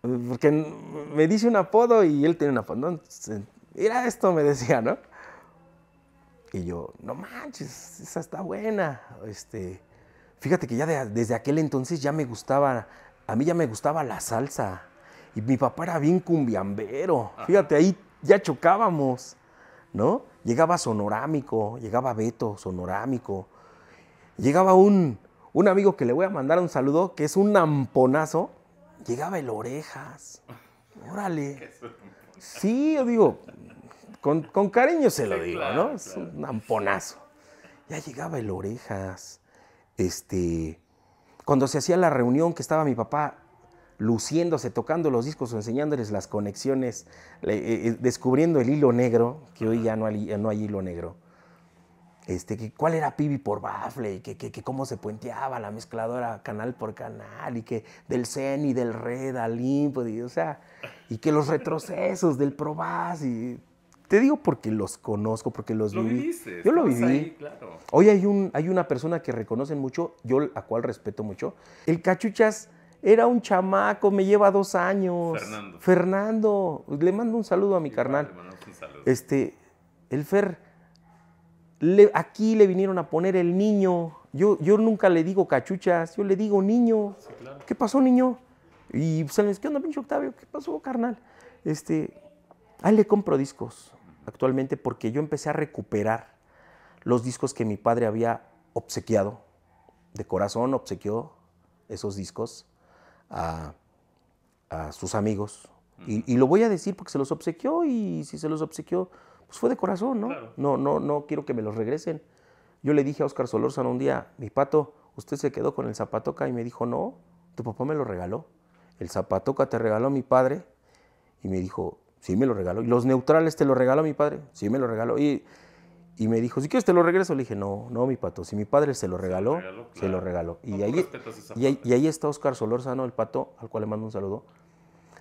porque me dice un apodo y él tiene un apodo. mira esto, me decía, ¿no? Y yo, no manches, esa está buena. Este, fíjate que ya desde aquel entonces ya me gustaba, a mí ya me gustaba la salsa. Y mi papá era bien cumbiambero. Fíjate, ahí ya chocábamos, ¿no? Llegaba Sonorámico, llegaba Beto, Sonorámico. Llegaba un, un amigo que le voy a mandar un saludo, que es un amponazo llegaba el orejas. Órale. Sí, yo digo, con, cariño se lo digo, ¿no? Es un amponazo. Ya llegaba el orejas. Este, cuando se hacía la reunión que estaba mi papá luciéndose, tocando los discos, o enseñándoles las conexiones, eh, eh, descubriendo el hilo negro, que hoy ya no hay hilo negro este, cuál era pibi por bafle, y que, que, cómo se puenteaba la mezcladora canal por canal, y que del Zen y del Red al o sea, y que los retrocesos del Probaz, y te digo porque los conozco, porque los ¿Lo viví. yo lo viví. Hoy hay, un, hay una persona que reconocen mucho, yo a cual respeto mucho. El Cachuchas era un chamaco, me lleva dos años. Fernando. Fernando. Le mando un saludo a mi carnal. Le un saludo. Este, el Fer aquí le vinieron a poner el niño. Yo, yo nunca le digo cachuchas, yo le digo niño. ¿Qué pasó, niño? Y pues, ¿qué onda, pinche Octavio? ¿Qué pasó, carnal? Este, ahí le compro discos actualmente porque yo empecé a recuperar los discos que mi padre había obsequiado. De corazón obsequió esos discos a, sus amigos. Y, y, lo voy a decir porque se los obsequió y si se los obsequió pues fue de corazón, ¿no? No, no, no quiero que me los regresen. Yo le dije a Oscar Solórzano un día, mi pato, usted se quedó con el zapatoca y me dijo, no, tu papá me lo regaló. El zapatoca te regaló mi padre y me dijo, sí me lo regaló. Y los neutrales te lo regaló mi padre, sí me lo regaló. Y, y me dijo, si quieres te lo regreso. Le dije, no, no, mi pato, si mi padre se lo regaló, se lo regaló. y, ahí, y, ahí, está Oscar Solórzano, el pato, al cual le mando un saludo.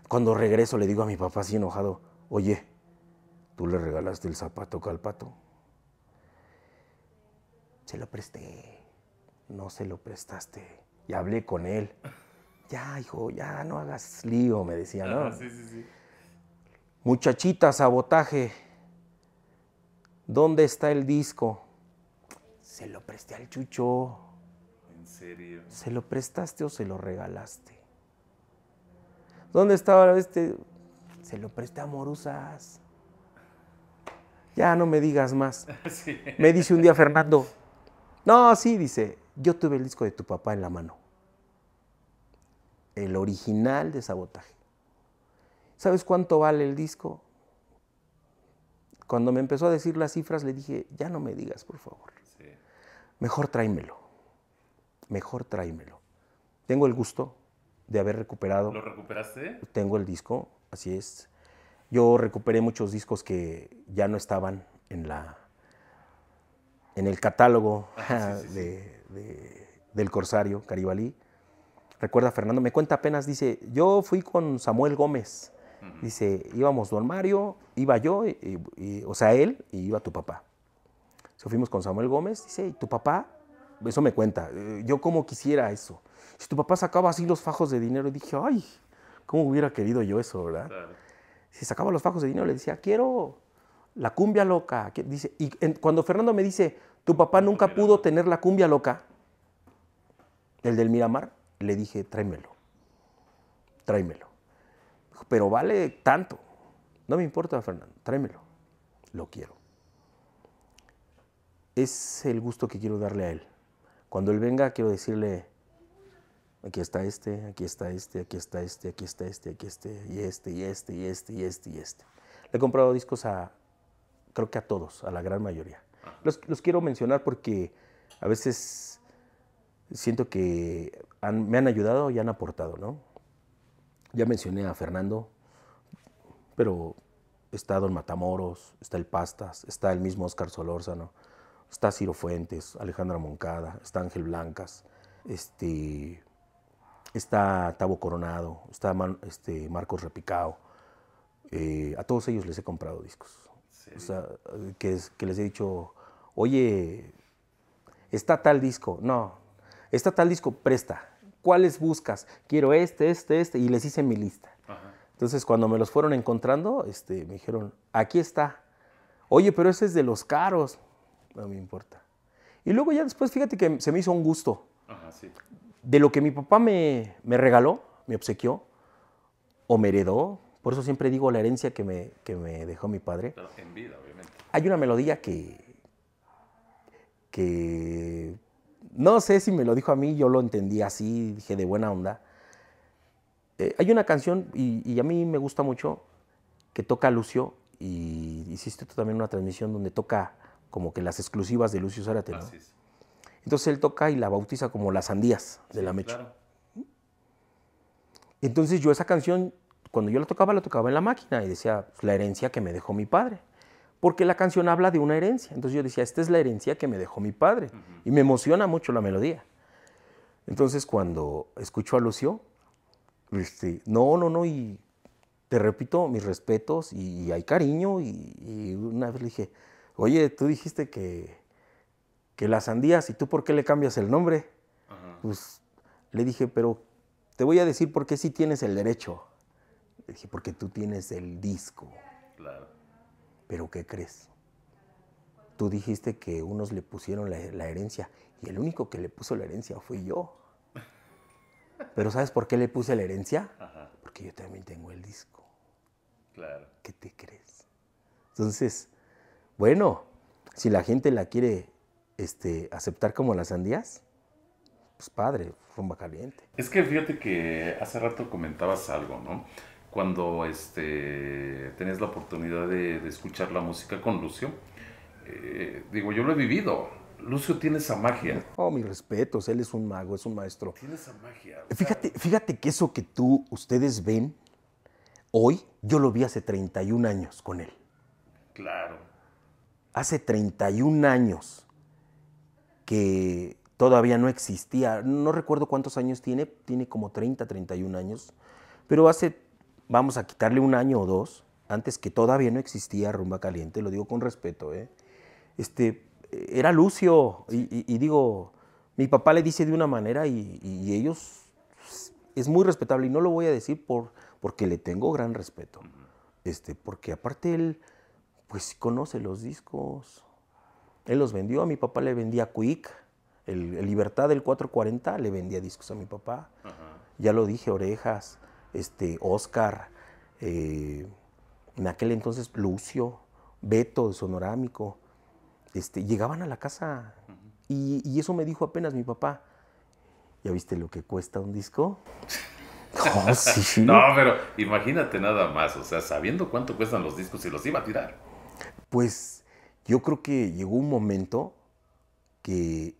Cuando regreso le digo a mi papá así enojado, oye, Tú le regalaste el zapato calpato. Se lo presté. No se lo prestaste. Y hablé con él. Ya, hijo, ya no hagas lío, me decía, ¿no? Ah, Muchachita, sabotaje. ¿Dónde está el disco? Se lo presté al chucho. ¿En serio? ¿Se lo prestaste o se lo regalaste? ¿Dónde estaba este? Se lo presté a Morusas ya no me digas más. Me dice un día Fernando, no, sí, dice, yo tuve el disco de tu papá en la mano. El original de sabotaje. ¿Sabes cuánto vale el disco? Cuando me empezó a decir las cifras, le dije, ya no me digas, por favor. Mejor tráemelo. Mejor tráemelo. Tengo el gusto de haber recuperado. ¿Lo recuperaste? Tengo el disco, así es. Yo recuperé muchos discos que ya no estaban en la en el catálogo del Corsario Caribalí. Recuerda Fernando, me cuenta apenas, dice, yo fui con Samuel Gómez. Dice, íbamos don Mario, iba yo, o sea, él, y iba tu papá. Se fuimos con Samuel Gómez, dice, ¿y tu papá? Eso me cuenta, eh, yo como quisiera eso. Si tu papá sacaba así los fajos de dinero, dije, ay, ¿cómo hubiera querido yo eso, verdad? Claro si sacaba los fajos de dinero, le decía, quiero la cumbia loca. Dice, y cuando Fernando me dice, tu papá nunca pudo tener la cumbia loca, el del Miramar, le dije, tráemelo, tráemelo. Pero vale tanto. No me importa, Fernando, tráemelo, lo quiero. Es el gusto que quiero darle a él. Cuando él venga, quiero decirle, Aquí está este, aquí está este, aquí está este, aquí está este, aquí está este, y este, y este, y este, y este, y este. Le he comprado discos a, creo que a todos, a la gran mayoría. Los, quiero mencionar porque a veces siento que me han ayudado y han aportado, ¿no? Ya mencioné a Fernando, pero está Don Matamoros, está el Pastas, está el mismo Oscar Solórzano, está Ciro Fuentes, Alejandra Moncada, está Ángel Blancas, este, está Tabo Coronado, está este, Marcos Repicao. Eh, a todos ellos les he comprado discos. que, les he dicho, oye, está tal disco. No, está tal disco, presta. ¿Cuáles buscas? Quiero este, este, este. Y les hice mi lista. Entonces, cuando me los fueron encontrando, este, me dijeron, aquí está. Oye, pero ese es de los caros. No me importa. Y luego ya después, fíjate que se me hizo un gusto de lo que mi papá me, regaló, me obsequió o me heredó. Por eso siempre digo la herencia que me, que me dejó mi padre. en vida, obviamente. Hay una melodía que, que no sé si me lo dijo a mí, yo lo entendí así, dije de buena onda. Eh, hay una canción, y, a mí me gusta mucho, que toca Lucio, y hiciste tú también una transmisión donde toca como que las exclusivas de Lucio Zárate, ¿no? Entonces él toca y la bautiza como las sandías de la mecha. Entonces yo esa canción, cuando yo la tocaba, la tocaba en la máquina y decía, pues, la herencia que me dejó mi padre. Porque la canción habla de una herencia. Entonces yo decía, esta es la herencia que me dejó mi padre. Y me emociona mucho la melodía. Entonces cuando escucho a Lucio, este, no, no, no, y te repito, mis respetos y, hay cariño. Y, y, una vez le dije, oye, tú dijiste que, que las sandías, ¿y tú por qué le cambias el nombre? Pues le dije, pero te voy a decir por qué sí tienes el derecho. Le dije, porque tú tienes el disco. Claro. Pero ¿qué crees? Tú dijiste que unos le pusieron la, herencia y el único que le puso la herencia fui yo. Pero ¿sabes por qué le puse la herencia? Ajá. Porque yo también tengo el disco. Claro. ¿Qué te crees? Entonces, bueno, si la gente la quiere este, aceptar como las sandías, pues padre, rumba caliente. Es que fíjate que hace rato comentabas algo, ¿no? Cuando este, tenés la oportunidad de, escuchar la música con Lucio, eh, digo, yo lo he vivido. Lucio tiene esa magia. Oh, mis respetos, él es un mago, es un maestro. Tiene esa magia. Fíjate, fíjate que eso que tú, ustedes ven hoy, yo lo vi hace 31 años con él. Claro. Hace 31 años que todavía no existía. No recuerdo cuántos años tiene, tiene como 30, 31 años, pero hace, vamos a quitarle un año o dos, antes que todavía no existía Rumba Caliente, lo digo con respeto, ¿eh? este, era Lucio, y, digo, mi papá le dice de una manera y, y ellos, es muy respetable, y no lo voy a decir por, porque le tengo gran respeto, este, porque aparte él, pues conoce los discos, él los vendió, a mi papá le vendía Quick, el, Libertad del 440 le vendía discos a mi papá. Ya lo dije, Orejas, este, Oscar, eh, en aquel entonces Lucio, Beto, Sonorámico. Este, llegaban a la casa y, eso me dijo apenas mi papá. ¿Ya viste lo que cuesta un disco? Oh, no, pero imagínate nada más, o sea, sabiendo cuánto cuestan los discos y los iba a tirar. Pues yo creo que llegó un momento que,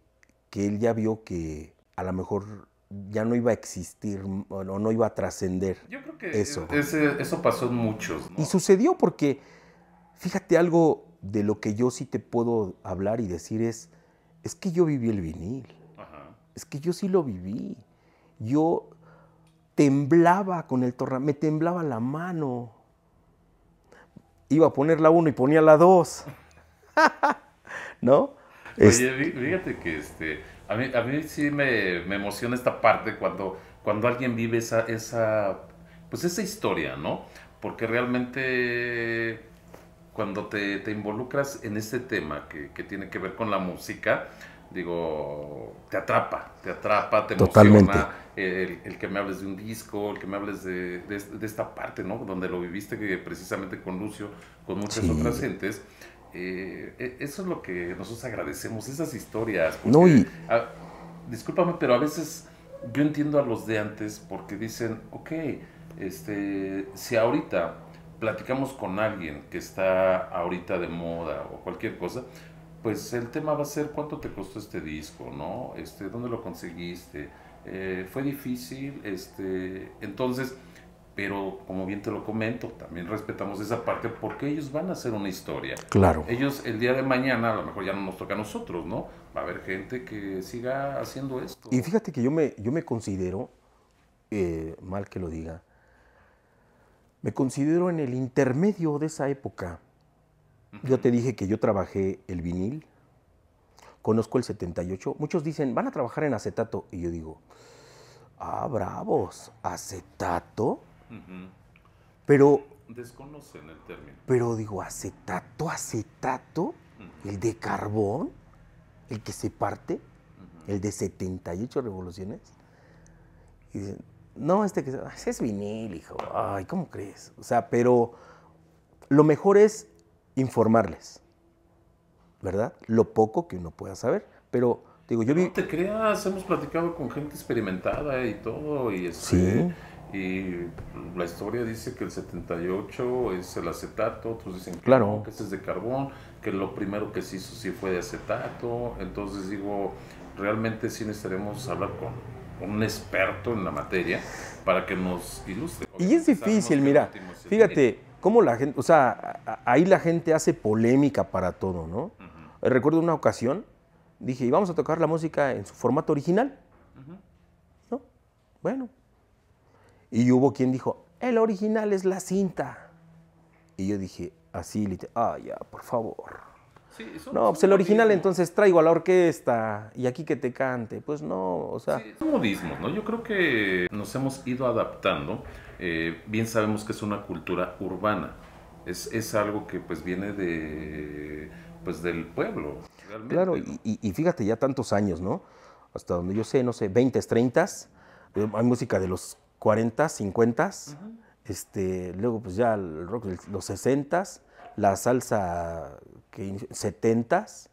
él ya vio que a lo mejor ya no iba a existir o no iba a trascender. Yo creo que eso, eso pasó en muchos. Y sucedió porque, fíjate algo de lo que yo sí te puedo hablar y decir es, es que yo viví el vinil. Es que yo sí lo viví. Yo temblaba con el torra, me temblaba la mano. Iba a poner la 1 y ponía la 2. ¿No? Oye, fíjate que este, a, mí, a mí sí me, emociona esta parte cuando, cuando alguien vive esa, esa, pues esa historia, ¿no? Porque realmente cuando te, involucras en este tema que, tiene que ver con la música, digo, te atrapa, te atrapa, te Totalmente. emociona. El, que me hables de un disco, el que me hables de, esta parte, ¿no? Donde lo viviste que precisamente con Lucio, con muchas otras gentes. Eh, e, eso es lo que nosotros agradecemos, esas historias. no, y... discúlpame, pero a veces yo entiendo a los de antes porque dicen, ok, este, si ahorita platicamos con alguien que está ahorita de moda o cualquier cosa, pues el tema va a ser cuánto te costó este disco, ¿no? Este, ¿Dónde lo conseguiste? Eh, ¿Fue difícil? Este, entonces pero como bien te lo comento, también respetamos esa parte porque ellos van a hacer una historia. Claro. Ellos el día de mañana, a lo mejor ya no nos toca a nosotros, ¿no? Va a haber gente que siga haciendo esto. Y fíjate que yo me, yo me considero, eh, mal que lo diga, me considero en el intermedio de esa época. Yo te dije que yo trabajé el vinil, conozco el 78. Muchos dicen, van a trabajar en acetato. Y yo digo, ah, bravos, acetato pero... Desconocen el término. Pero digo, acetato, acetato, el de carbón, el que se parte, el de 78 revoluciones. Y dicen, no, este que ah, es vinil, hijo. Ay, ¿cómo crees? O sea, pero lo mejor es informarles, ¿verdad? Lo poco que uno pueda saber. Pero digo, yo vi... No te creas, hemos platicado con gente experimentada y todo, y este, sí. Y la historia dice que el 78 es el acetato, otros dicen que, claro. es de carbón, que lo primero que se hizo sí fue de acetato. Entonces digo, realmente sí necesitaremos hablar con un experto en la materia para que nos ilustre. Y es difícil, mira, fíjate cómo la gente, o sea, ahí la gente hace polémica para todo, ¿no? Recuerdo una ocasión, dije, vamos a tocar la música en su formato original. ¿No? Bueno, y hubo quien dijo, el original es la cinta. Y yo dije, así, ah, ya, por favor. Sí, no, pues el original entonces traigo a la orquesta y aquí que te cante. Pues no, o sea. Sí, un modismo, ¿no? Yo creo que nos hemos ido adaptando. Eh, bien sabemos que es una cultura urbana. Es, es, algo que pues viene de pues del pueblo. Realmente, claro, y, fíjate, ya tantos años, ¿no? Hasta donde yo sé, no sé, 20, 30. Eh, hay música de los 40, 50, este, luego pues ya los 60, s la salsa 70, s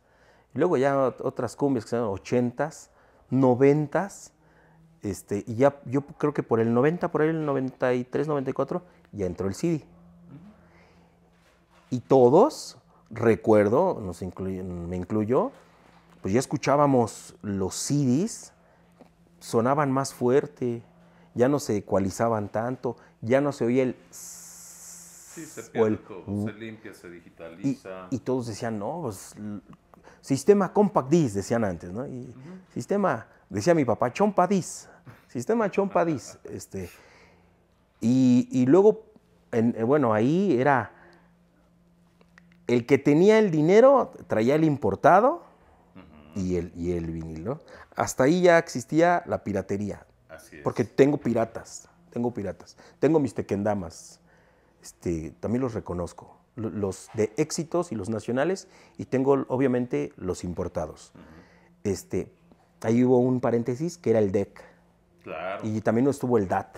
luego ya otras cumbias que se llaman 80, s 90, s este, y ya yo creo que por el 90, por el 93, 94, ya entró el CD. Y todos, recuerdo, nos me incluyo, pues ya escuchábamos los CDs, sonaban más fuerte, ya no se ecualizaban tanto, ya no se oía el... Sí, se limpia, se digitaliza. Y, todos decían, no, pues, sistema compact disc, decían antes, ¿no? Y sistema, decía mi papá, chompa disc, sistema chompa disc, este... Y, luego, eh, bueno, ahí era el que tenía el dinero traía el importado y, el, y el vinilo. Hasta ahí ya existía la piratería. Porque tengo piratas, tengo piratas. Tengo mis tequendamas, este, también los reconozco. Los de éxitos y los nacionales, y tengo obviamente los importados. este, ahí hubo un paréntesis que era el DEC. Y también no estuvo el DAT,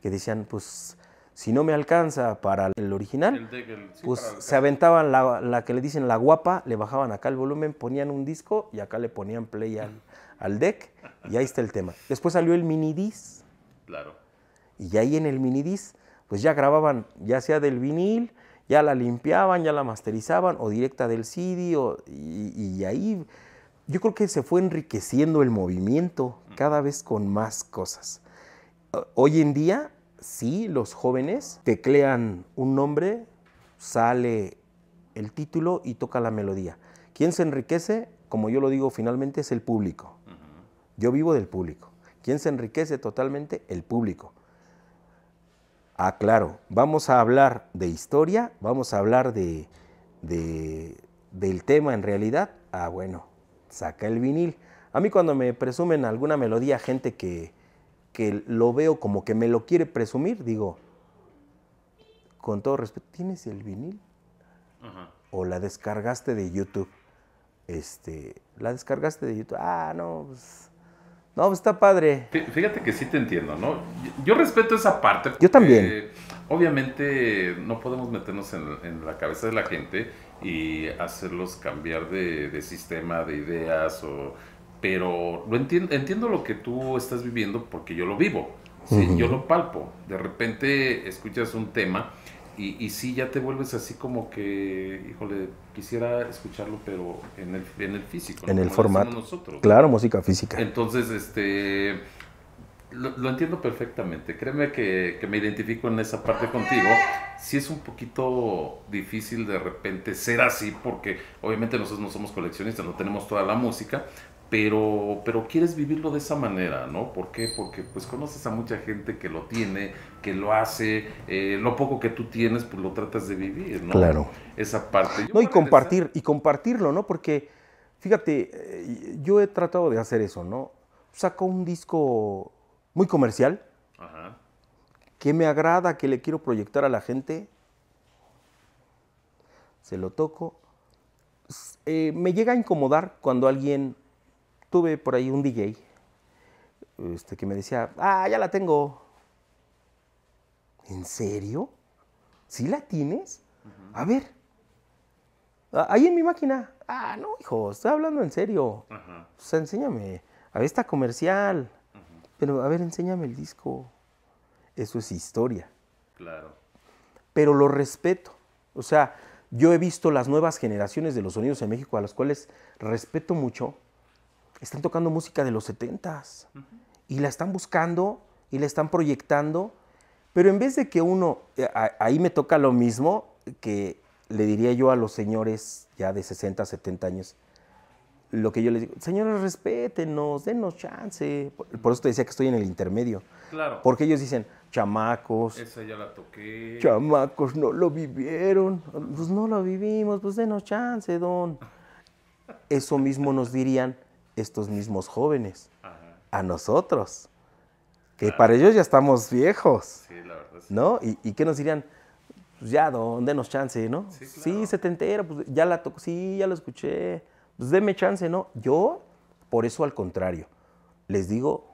que decían, pues, si no me alcanza para el original, e pues se aventaban la, que le dicen la guapa, le bajaban acá el volumen, ponían un disco y acá le ponían play al al deck y ahí está el tema. Después salió el mini Claro. Y ahí en el mini pues ya grababan, ya sea del vinil, ya la limpiaban, ya la masterizaban o directa del CD y, y ahí yo creo que se fue enriqueciendo el movimiento cada vez con más cosas. Hoy en día, sí, los jóvenes teclean un nombre, sale el título y toca la melodía. ¿Quién se enriquece? Como yo lo digo finalmente, es el público. Yo vivo del público. ¿Quién se enriquece totalmente? El público. Ah, claro, vamos a hablar de historia, vamos a hablar de, del tema en realidad. Ah, bueno, saca el vinil. A mí cuando me presumen alguna melodía, gente que, lo veo como que me lo quiere presumir, digo, con todo respeto, ¿tienes el vinil? O la descargaste de YouTube. Este, la descargaste de YouTube. Ah, no, pues, no, pues está padre. Fíjate que sí te entiendo, ¿no? Yo respeto esa parte. Yo también. obviamente no podemos meternos en, la cabeza de la gente y hacerlos cambiar de, sistema, de ideas, o, pero lo entiendo, lo que tú estás viviendo porque yo lo vivo, ¿sí? yo lo palpo. De repente escuchas un tema y, sí, ya te vuelves así como que, híjole, quisiera escucharlo, pero en el, en el físico. En el formato. claro, música física. Entonces, este, lo, entiendo perfectamente. Créeme que, me identifico en esa parte contigo. Sí es un poquito difícil de repente ser así, porque obviamente nosotros no somos coleccionistas, no tenemos toda la música, pero, pero quieres vivirlo de esa manera, ¿no? ¿Por qué? Porque pues conoces a mucha gente que lo tiene, que lo hace, eh, lo poco que tú tienes, pues lo tratas de vivir, ¿no? Claro. Esa parte. no, y compartir, y compartirlo, ¿no? Porque, fíjate, eh, yo he tratado de hacer eso, ¿no? Saco un disco muy comercial, que me agrada, que le quiero proyectar a la gente, se lo toco. Eh, me llega a incomodar cuando alguien, tuve por ahí un DJ, este, que me decía, ah, ya la tengo, ¿en serio? ¿Sí la tienes? A ver. Ahí en mi máquina. Ah, no, hijo, estoy hablando en serio. O sea, enséñame. A ver, está comercial. Pero, a ver, enséñame el disco. Eso es historia. Claro. Pero lo respeto. O sea, yo he visto las nuevas generaciones de los sonidos en México a las cuales respeto mucho. Están tocando música de los 70s. Y la están buscando y la están proyectando pero en vez de que uno, eh, ahí me toca lo mismo que le diría yo a los señores ya de 60, 70 años, lo que yo les digo, señores, respétenos, denos chance. Por, eso te decía que estoy en el intermedio. Claro. Porque ellos dicen, chamacos. Esa ya la toqué. Chamacos, no lo vivieron. Pues no lo vivimos, pues denos chance, don. Eso mismo nos dirían estos mismos jóvenes. A nosotros que para ellos ya estamos viejos. Sí, la verdad. ¿No? ¿Y, ¿Y, qué nos dirían? Pues ya, dónde denos chance, ¿no? Sí, se sí entera, pues ya la tocó, sí, ya lo escuché, pues deme chance, ¿no? Yo, por eso al contrario, les digo,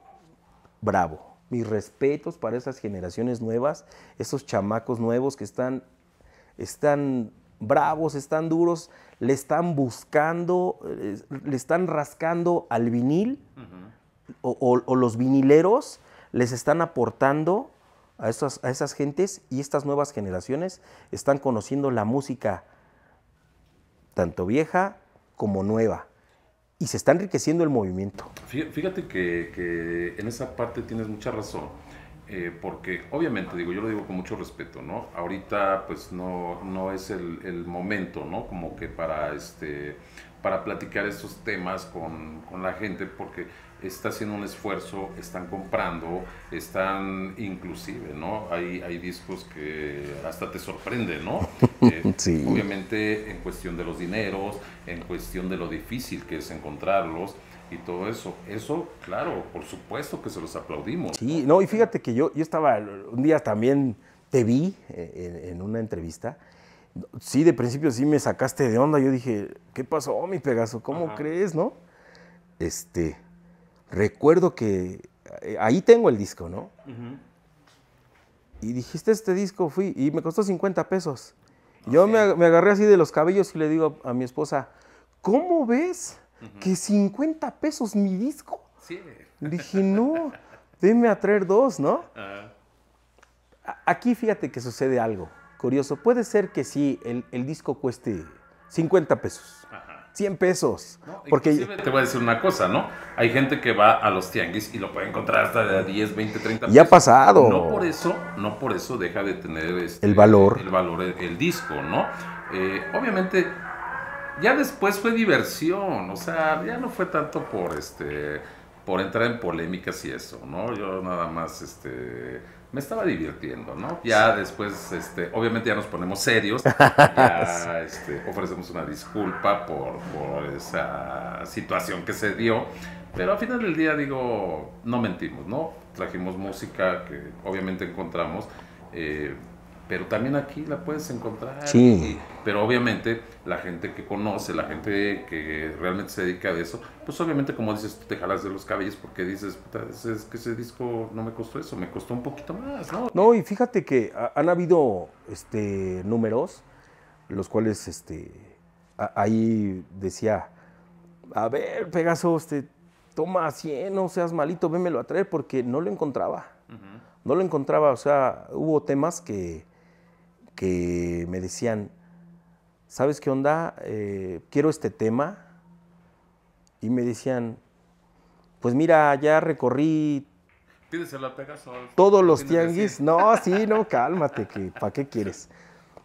bravo, mis respetos para esas generaciones nuevas, esos chamacos nuevos que están, están bravos, están duros, le están buscando, eh, le están rascando al vinil o, los vinileros les están aportando a, esas, a esas gentes y estas nuevas generaciones están conociendo la música, tanto vieja como nueva. Y se está enriqueciendo el movimiento. Fíjate que, en esa parte tienes mucha razón. Eh, porque obviamente, digo, yo lo digo con mucho respeto, ¿no? Ahorita pues no, no es el, momento, ¿no? Como que para, este, para platicar estos temas con, con la gente, porque está haciendo un esfuerzo, están comprando, están inclusive, ¿no? Hay, hay discos que hasta te sorprenden, ¿no? Eh, obviamente en cuestión de los dineros, en cuestión de lo difícil que es encontrarlos y todo eso. Eso, claro, por supuesto que se los aplaudimos. Sí, no, y fíjate que yo, yo estaba, un día también te vi eh, en, una entrevista. Sí, de principio sí me sacaste de onda. Yo dije, ¿qué pasó, mi Pegaso? ¿Cómo crees, no? Este, recuerdo que eh, ahí tengo el disco, ¿no? Y dijiste, este disco fui, y me costó 50 pesos. Yo me, agarré así de los cabellos y le digo a mi esposa, ¿cómo ves que 50 pesos mi disco? Sí. Dije, no, déme a traer dos, ¿no? Aquí fíjate que sucede algo curioso. Puede ser que sí, el, el disco cueste 50 pesos. Ajá 100 pesos. porque te voy a decir una cosa, ¿no? Hay gente que va a los tianguis y lo puede encontrar hasta de 10, 20, 30 pesos. ha pasado. No por eso, no por eso deja de tener este, el valor, el, valor, el, disco, ¿no? Eh, obviamente ya después fue diversión, o sea, ya no fue tanto por este por entrar en polémicas y eso, ¿no? Yo nada más este me estaba divirtiendo, ¿no? Ya después, este, obviamente ya nos ponemos serios, ya este, ofrecemos una disculpa por, esa situación que se dio, pero al final del día digo, no mentimos, ¿no? Trajimos música que obviamente encontramos. Eh, pero también aquí la puedes encontrar. Sí. pero obviamente la gente que conoce, la gente que realmente se dedica a eso, pues obviamente como dices, tú te jalas de los cabellos porque dices, Puta, es que ese disco no me costó eso, me costó un poquito más, ¿no? No, y fíjate que han habido este, números, los cuales este, ahí decía, a ver, Pegaso, este, toma 100, no seas malito, vémelo a traer, porque no lo encontraba. No lo encontraba, o sea, hubo temas que me decían, ¿sabes qué onda? Eh, quiero este tema. Y me decían, pues mira, ya recorrí... Todos los tianguis. No, sí, no, cálmate, que ¿para qué quieres?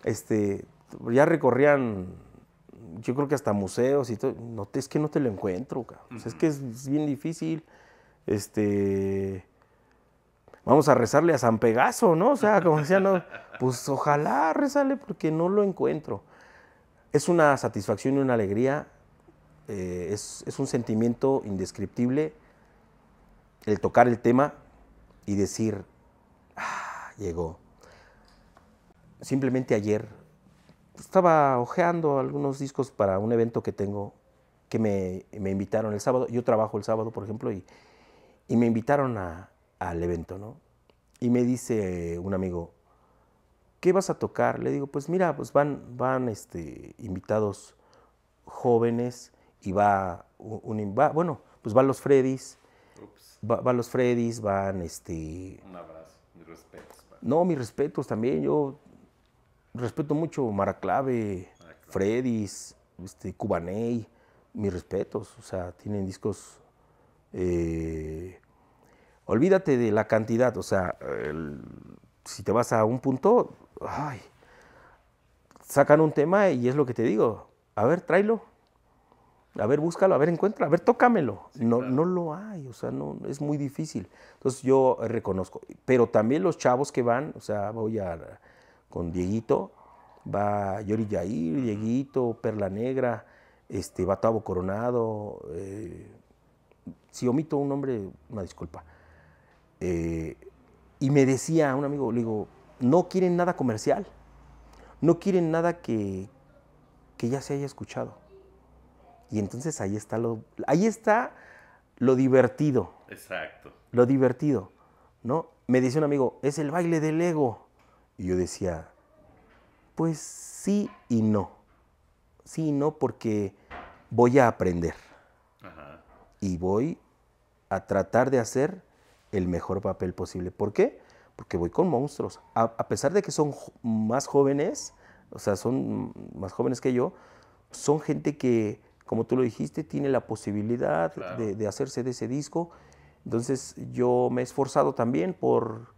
Este, ya recorrían, yo creo que hasta museos y todo. No, es que no te lo encuentro, es que es bien difícil. Este, vamos a rezarle a San Pegaso, ¿no? O sea, como decían, no, pues ojalá rezale porque no lo encuentro. Es una satisfacción y una alegría, eh, es, un sentimiento indescriptible el tocar el tema y decir, ah, llegó. Simplemente ayer estaba hojeando algunos discos para un evento que tengo, que me, me invitaron el sábado, yo trabajo el sábado, por ejemplo, y, y me invitaron a, al evento, ¿no? Y me dice un amigo, ¿qué vas a tocar? Le digo, pues mira, pues van, van este, invitados jóvenes y va, un, bueno, pues van los Freddys, van los Freddys, van este... Un abrazo, mis respetos. No, mis respetos también, yo respeto mucho Maraclave, ah, Freddys, este, Cubaney, mis respetos, o sea, tienen discos... Eh, olvídate de la cantidad, o sea, si te vas a un punto, ay, sacan un tema y es lo que te digo, a ver, tráelo, a ver, búscalo, a ver, encuentra, a ver, tócamelo. no, no lo hay, o sea, no, es muy difícil. Entonces yo reconozco, pero también los chavos que van, o sea, voy a, con Dieguito, va Yori Dieguito, Perla Negra, este, va Tabo Coronado, eh, si omito un nombre, una disculpa. Eh, y me decía un amigo, le digo, no quieren nada comercial, no quieren nada que, que ya se haya escuchado. Y entonces ahí está lo, ahí está lo divertido. Exacto. Lo divertido, ¿no? Me decía un amigo, es el baile del ego. Y yo decía, pues sí y no. Sí y no porque voy a aprender. Y voy a tratar de hacer el mejor papel posible. ¿Por qué? Porque voy con monstruos. A, pesar de que son más jóvenes, o sea, son más jóvenes que yo, son gente que, como tú lo dijiste, tiene la posibilidad de, hacerse de ese disco. Entonces yo me he esforzado también por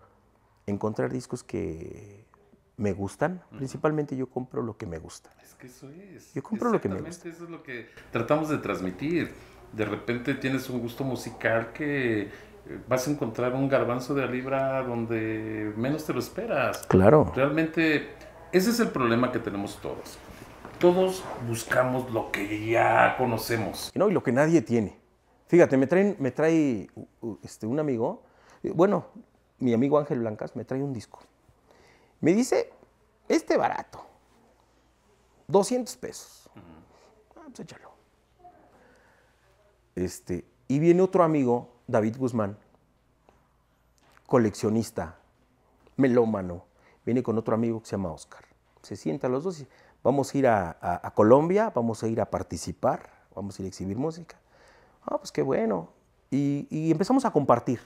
encontrar discos que me gustan. Principalmente yo compro lo que me gusta. Es que eso es. Yo compro lo que me gusta. Eso es lo que tratamos de transmitir. De repente tienes un gusto musical que vas a encontrar un garbanzo de libra donde menos te lo esperas. Claro. Realmente, ese es el problema que tenemos todos. Todos buscamos lo que ya conocemos. No, y lo que nadie tiene. Fíjate, me, trae este, un amigo, eh, bueno, mi amigo Ángel Blancas me trae un disco. Me dice, este barato, 200 pesos. Ah, pues échalo. Este, y viene otro amigo David Guzmán, coleccionista, melómano, viene con otro amigo que se llama Oscar. Se sientan los dos y vamos a ir a, Colombia, vamos a ir a participar, vamos a ir a exhibir música. Ah, pues qué bueno. Y, empezamos a compartir.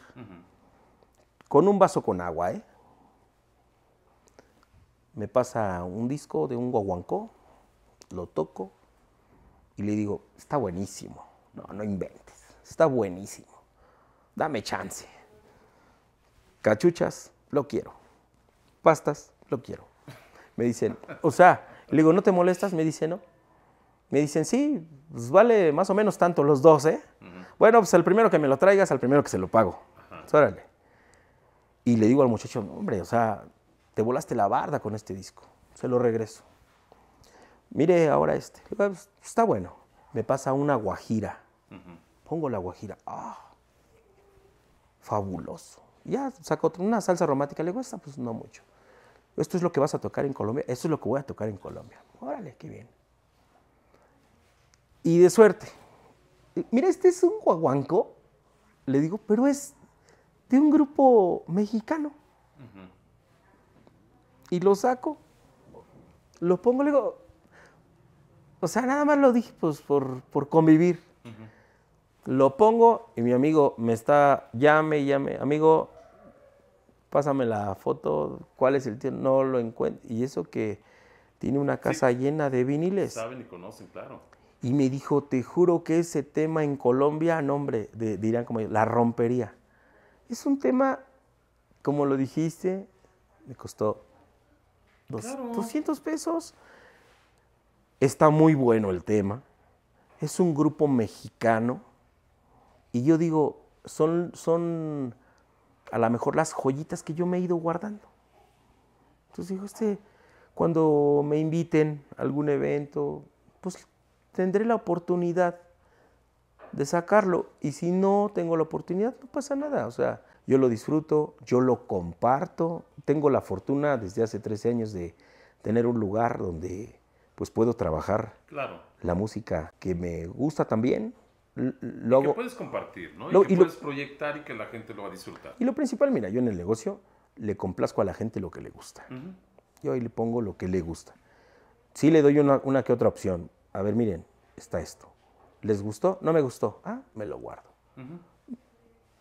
Con un vaso con agua, ¿eh? Me pasa un disco de un guaguancó, lo toco y le digo, está buenísimo. No, no inventes, está buenísimo dame chance. Cachuchas, lo quiero. Pastas, lo quiero. Me dicen, o sea, le digo, ¿no te molestas? Me dicen, no. Me dicen, sí, pues vale más o menos tanto los dos, ¿eh? Bueno, pues el primero que me lo traigas, al primero que se lo pago. Pues órale. Y le digo al muchacho, hombre, o sea, te volaste la barda con este disco. Se lo regreso. Mire ahora este. Ah, pues, pues está bueno. Me pasa una guajira. Pongo la guajira. Ah, fabuloso. Ya saco una salsa aromática, le gusta, pues no mucho. Esto es lo que vas a tocar en Colombia, esto es lo que voy a tocar en Colombia. Órale, qué bien. Y de suerte. Mira, este es un guaguanco, le digo, pero es de un grupo mexicano. Y lo saco, lo pongo, le digo, o sea, nada más lo dije pues por, por convivir. Lo pongo y mi amigo me está, llame, llame, amigo, pásame la foto, cuál es el tío, no lo encuentro. Y eso que tiene una casa llena de viniles. Saben y conocen, claro. Y me dijo, te juro que ese tema en Colombia, nombre, de, dirían como yo, la rompería. Es un tema, como lo dijiste, me costó 200 pesos. Está muy bueno el tema. Es un grupo mexicano y yo digo, son, son a lo mejor las joyitas que yo me he ido guardando. Entonces digo, este, cuando me inviten a algún evento, pues tendré la oportunidad de sacarlo. Y si no tengo la oportunidad, no pasa nada. O sea, yo lo disfruto, yo lo comparto. Tengo la fortuna desde hace 13 años de tener un lugar donde pues puedo trabajar la música que me gusta también. Luego, que puedes compartir, ¿no? y que puedes proyectar y que la gente lo va a disfrutar. Y lo principal, mira, yo en el negocio le complazco a la gente lo que le gusta. Yo ahí le pongo lo que le gusta. Sí le doy una, que otra opción. A ver, miren, está esto. ¿Les gustó? No me gustó. Ah, me lo guardo.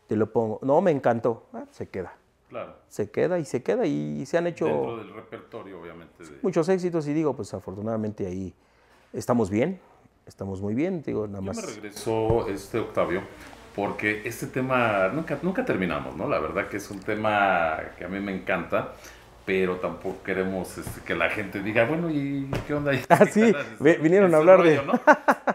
Te lo pongo. No, me encantó. Ah, se queda. Claro. Se queda y se queda y se han hecho... Dentro del repertorio, obviamente. Muchos éxitos y digo, pues afortunadamente ahí estamos bien estamos muy bien, digo, nada más. Yo me regresó este Octavio porque este tema nunca, nunca terminamos, ¿no? La verdad que es un tema que a mí me encanta, pero tampoco queremos este, que la gente diga, bueno, ¿y qué onda? Ah, sí, este, vinieron a hablar de...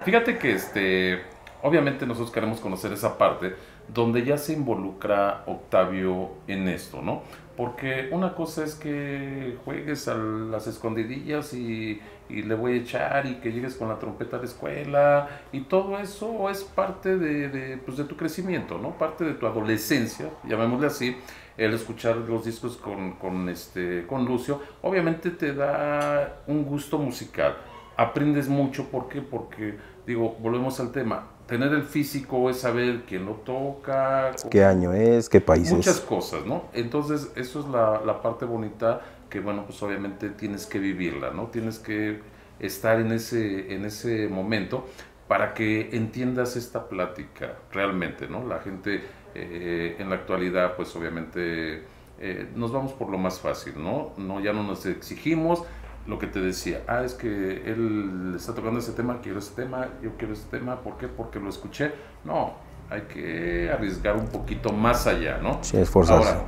Fíjate que este, obviamente nosotros queremos conocer esa parte donde ya se involucra Octavio en esto, ¿no? Porque una cosa es que juegues a las escondidillas y, le voy a echar y que llegues con la trompeta a la escuela y todo eso es parte de, pues de tu crecimiento, ¿no? Parte de tu adolescencia, llamémosle así, el escuchar los discos con, este, con Lucio, obviamente te da un gusto musical. Aprendes mucho, ¿por qué? Porque, digo, volvemos al tema, tener el físico es saber quién lo toca, qué año es, qué país es. Muchas cosas, ¿no? Entonces, eso es la, parte bonita que, bueno, pues obviamente tienes que vivirla, ¿no? Tienes que estar en ese, en ese momento para que entiendas esta plática realmente, ¿no? La gente eh, en la actualidad, pues obviamente eh, nos vamos por lo más fácil, ¿no? ¿no? Ya no nos exigimos, lo que te decía, ah, es que él está tocando ese tema, quiero ese tema, yo quiero ese tema, ¿por qué? Porque lo escuché. No, hay que arriesgar un poquito más allá, ¿no? Sí, esforzarse. Ahora,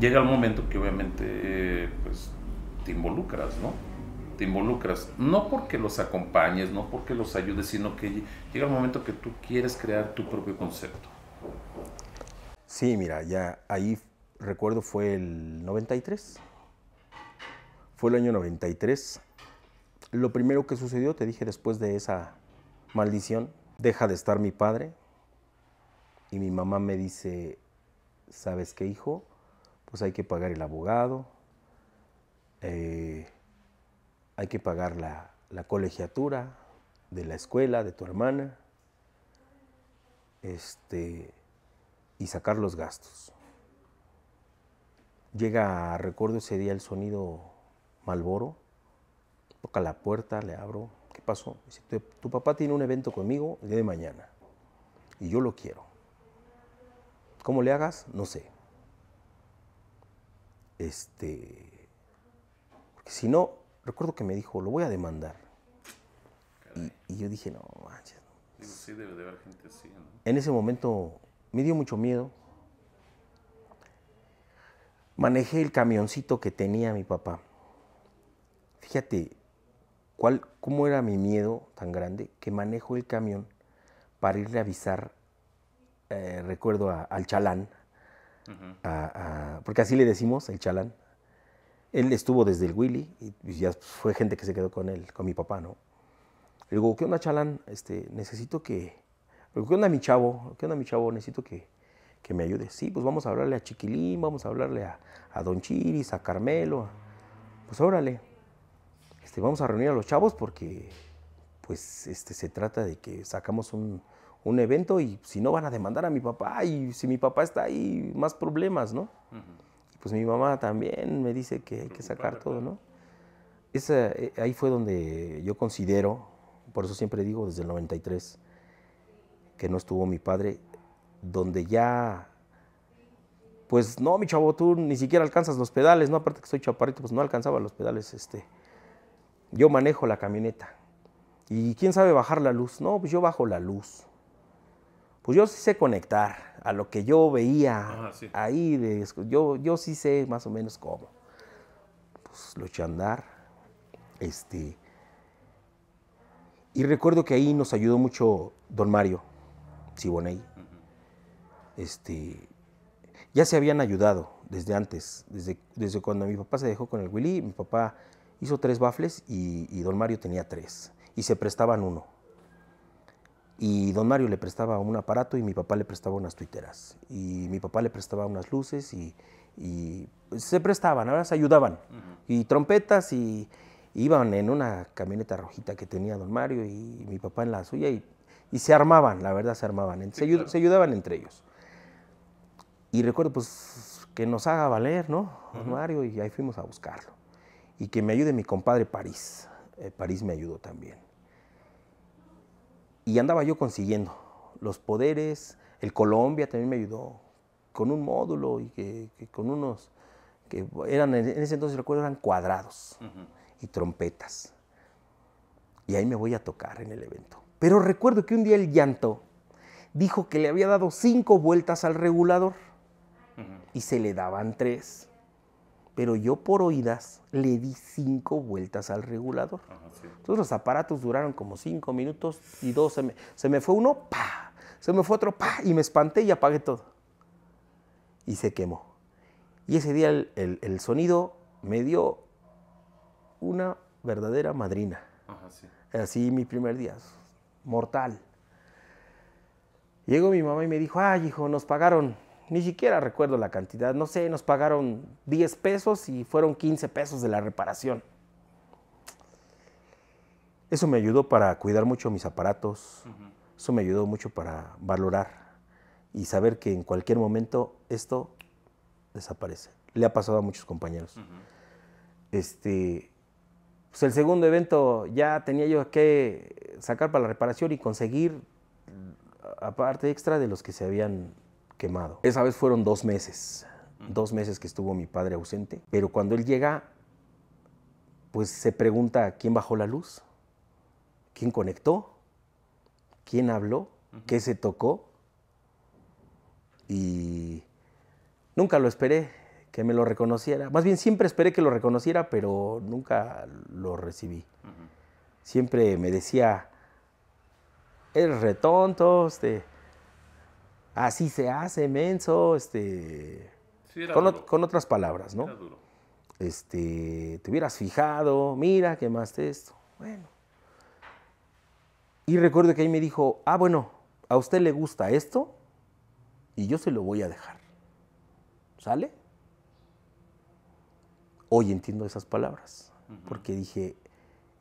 llega el momento que obviamente, pues, te involucras, ¿no? Te involucras, no porque los acompañes, no porque los ayudes, sino que llega el momento que tú quieres crear tu propio concepto. Sí, mira, ya ahí recuerdo fue el 93 fue el año 93. Lo primero que sucedió, te dije después de esa maldición, deja de estar mi padre. Y mi mamá me dice, ¿sabes qué, hijo? Pues hay que pagar el abogado, eh, hay que pagar la, colegiatura de la escuela, de tu hermana, este, y sacar los gastos. Llega, recuerdo ese día, el sonido Malboro. Toca la puerta, le abro. ¿Qué pasó? Dice, tu, papá tiene un evento conmigo el día de mañana y yo lo quiero. ¿Cómo le hagas? No sé. Este, porque si no, recuerdo que me dijo, lo voy a demandar. Y, yo dije, no, manches. sí, debe haber gente así, ¿no? En ese momento me dio mucho miedo. Manejé el camioncito que tenía mi papá. Fíjate, ¿cuál, ¿cómo era mi miedo tan grande que manejo el camión para irle a avisar, eh, recuerdo, al chalán, porque así le decimos, el chalán. Él estuvo desde el Willy y, pues, ya fue gente que se quedó con él, con mi papá, ¿no? Le digo, ¿qué onda, chalán? Este, necesito que... ¿Qué onda, mi chavo? ¿Qué onda, mi chavo? Necesito que, que me ayudes. Sí, pues vamos a hablarle a Chiquilín, vamos a hablarle a, a Don Chiris, a Carmelo. Pues órale. Este, vamos a reunir a los chavos porque pues este, se trata de que sacamos un, evento y si no van a demandar a mi papá y si mi papá está ahí, más problemas, ¿no? Pues mi mamá también me dice que hay que mm, sacar todo, ¿no? Esa, eh, ahí fue donde yo considero, por eso siempre digo desde el 93, que no estuvo mi padre, donde ya, pues no, mi chavo, tú ni siquiera alcanzas los pedales, ¿no? Aparte que soy chaparrito, pues no alcanzaba los pedales, este, yo manejo la camioneta. ¿Y quién sabe bajar la luz? No, pues yo bajo la luz. Pues yo sí sé conectar a lo que yo veía ahí. De, yo, yo sí sé más o menos cómo. Pues lo eché andar. Este, y recuerdo que ahí nos ayudó mucho don Mario Siboney. Este, ya se habían ayudado desde antes, desde, desde cuando mi papá se dejó con el Willy, mi papá Hizo tres bafles y, don Mario tenía tres. Y se prestaban uno. Y don Mario le prestaba un aparato y mi papá le prestaba unas tuiteras. Y mi papá le prestaba unas luces y, pues, se prestaban, ahora se ayudaban. Y trompetas y, iban en una camioneta rojita que tenía don Mario y mi papá en la suya y, se armaban, la verdad se armaban. se, ayudaban entre ellos. Y recuerdo pues que nos haga valer, ¿no? Don Mario y ahí fuimos a buscarlo y que me ayude mi compadre París. Eh, París me ayudó también. Y andaba yo consiguiendo los poderes, el Colombia también me ayudó con un módulo y que, con unos que eran, en ese entonces recuerdo, eran cuadrados y trompetas. Y ahí me voy a tocar en el evento. Pero recuerdo que un día el llanto dijo que le había dado cinco vueltas al regulador y se le daban tres pero yo por oídas le di cinco vueltas al regulador. Entonces los aparatos duraron como cinco minutos y dos. Se me, fue uno, pa, se me fue otro, pa, y me espanté y apagué todo. Y se quemó. Y ese día el, sonido me dio una verdadera madrina. Así mi primer día, mortal. Llegó mi mamá y me dijo, ay hijo, nos pagaron ni siquiera recuerdo la cantidad, no sé, nos pagaron 10 pesos y fueron 15 pesos de la reparación. Eso me ayudó para cuidar mucho mis aparatos, eso me ayudó mucho para valorar y saber que en cualquier momento esto desaparece. Le ha pasado a muchos compañeros. Este, pues, el segundo evento ya tenía yo que sacar para la reparación y conseguir mm, aparte extra de los que se habían quemado. Esa vez fueron dos meses, dos meses que estuvo mi padre ausente, pero cuando él llega, pues se pregunta quién bajó la luz, quién conectó, quién habló, qué se tocó. Y nunca lo esperé que me lo reconociera. Más bien siempre esperé que lo reconociera, pero nunca lo recibí. Siempre me decía, eres retonto, este así se hace, menso, este... con, otras palabras, ¿no? Este, te hubieras fijado, mira, quemaste esto. Bueno. Y recuerdo que ahí me dijo, ah, bueno, a usted le gusta esto y yo se lo voy a dejar. ¿Sale? Hoy entiendo esas palabras, porque dije,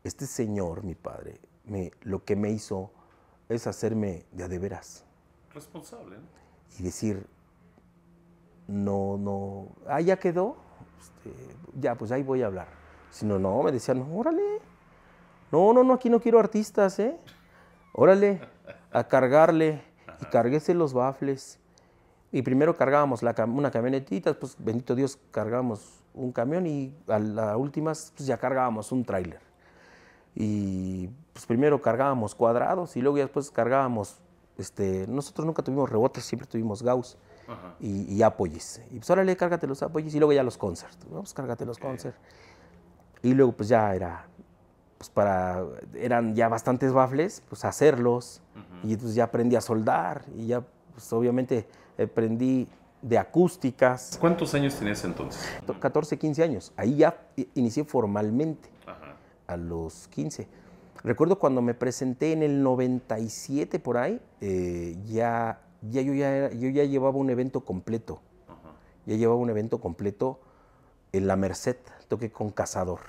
este señor, mi padre, me, lo que me hizo es hacerme de a de veras responsable. Y decir, no, no, ah, ya quedó, este, ya, pues ahí voy a hablar. Si no, no, me decían, órale, no, no, no, aquí no quiero artistas, ¿eh? Órale, a cargarle. Y carguése los bafles. Y primero cargábamos una camionetita, pues bendito Dios, cargábamos un camión y a las últimas pues, ya cargábamos un tráiler. Y pues primero cargábamos cuadrados y luego ya después cargábamos este, nosotros nunca tuvimos rebotes, siempre tuvimos Gauss y, y apoyes. Y pues órale, cárgate los apoyes y luego ya los concerts. vamos pues, cárgate los concert. Y luego pues ya era, pues para, eran ya bastantes bafles, pues hacerlos. Y entonces ya aprendí a soldar y ya pues obviamente eh, aprendí de acústicas. ¿Cuántos años tenías entonces? 14, 15 años. Ahí ya inicié formalmente a los 15 Recuerdo cuando me presenté en el 97 por ahí, eh, ya, ya, yo ya, yo ya llevaba un evento completo. Ya llevaba un evento completo en La Merced, toqué con Cazador.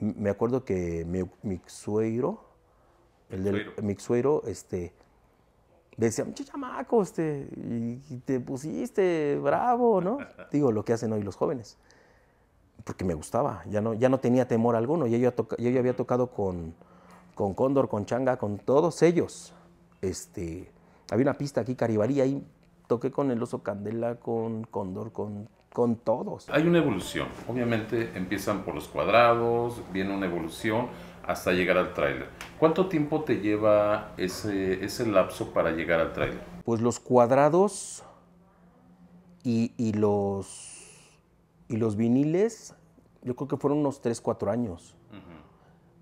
Me acuerdo que mi, mi suegro, el del mi suegro, este, decía, mucho chamaco, este, y te pusiste bravo, ¿no? Digo, lo que hacen hoy los jóvenes porque me gustaba, ya no, ya no tenía temor alguno, yo ya, yo había tocado con, con Cóndor, con Changa, con todos ellos. Este, había una pista aquí, caribari y toqué con el oso Candela, con Cóndor, con, con todos. Hay una evolución, obviamente empiezan por los cuadrados, viene una evolución hasta llegar al tráiler. ¿Cuánto tiempo te lleva ese, lapso para llegar al tráiler? Pues los cuadrados y, y, los, y los viniles yo creo que fueron unos 3, 4 años.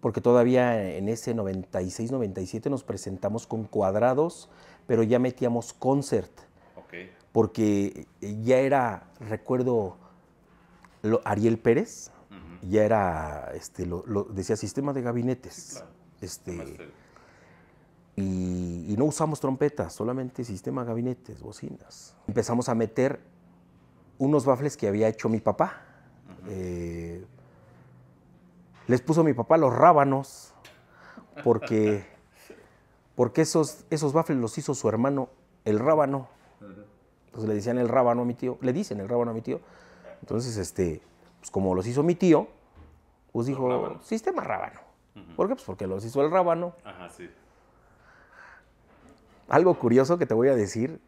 Porque todavía en ese 96, 97 nos presentamos con cuadrados, pero ya metíamos concert. Porque eh, ya era, recuerdo, Ariel Pérez, ya era, este, lo, decía sistema de gabinetes. Este. Eh. Y, no usamos trompetas, solamente sistema de gabinetes, bocinas. Empezamos a meter unos bafles que había hecho mi papá. Eh, les puso mi papá los rábanos, porque, porque esos, esos baffles los hizo su hermano, el rábano. Entonces le decían el rábano a mi tío, le dicen el rábano a mi tío. Entonces, este, pues como los hizo mi tío, pues dijo, sistema rábano. porque Pues porque los hizo el rábano. Algo curioso que te voy a decir,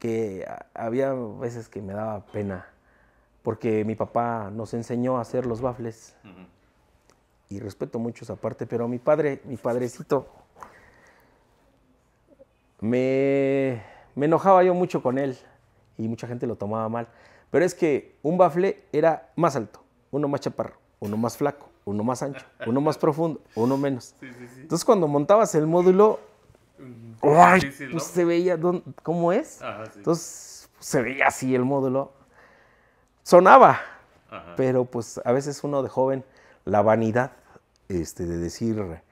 que había veces que me daba pena porque mi papá nos enseñó a hacer los bafles. Y respeto mucho esa parte, pero mi padre, mi padrecito, me, enojaba yo mucho con él y mucha gente lo tomaba mal. Pero es que un bafle era más alto, uno más chaparro, uno más flaco, uno más ancho, uno más profundo, uno menos. Entonces cuando montabas el módulo, ¡ay! Pues se veía cómo es. Entonces se veía así el módulo sonaba, pero pues a veces uno de joven, la vanidad este, de decir,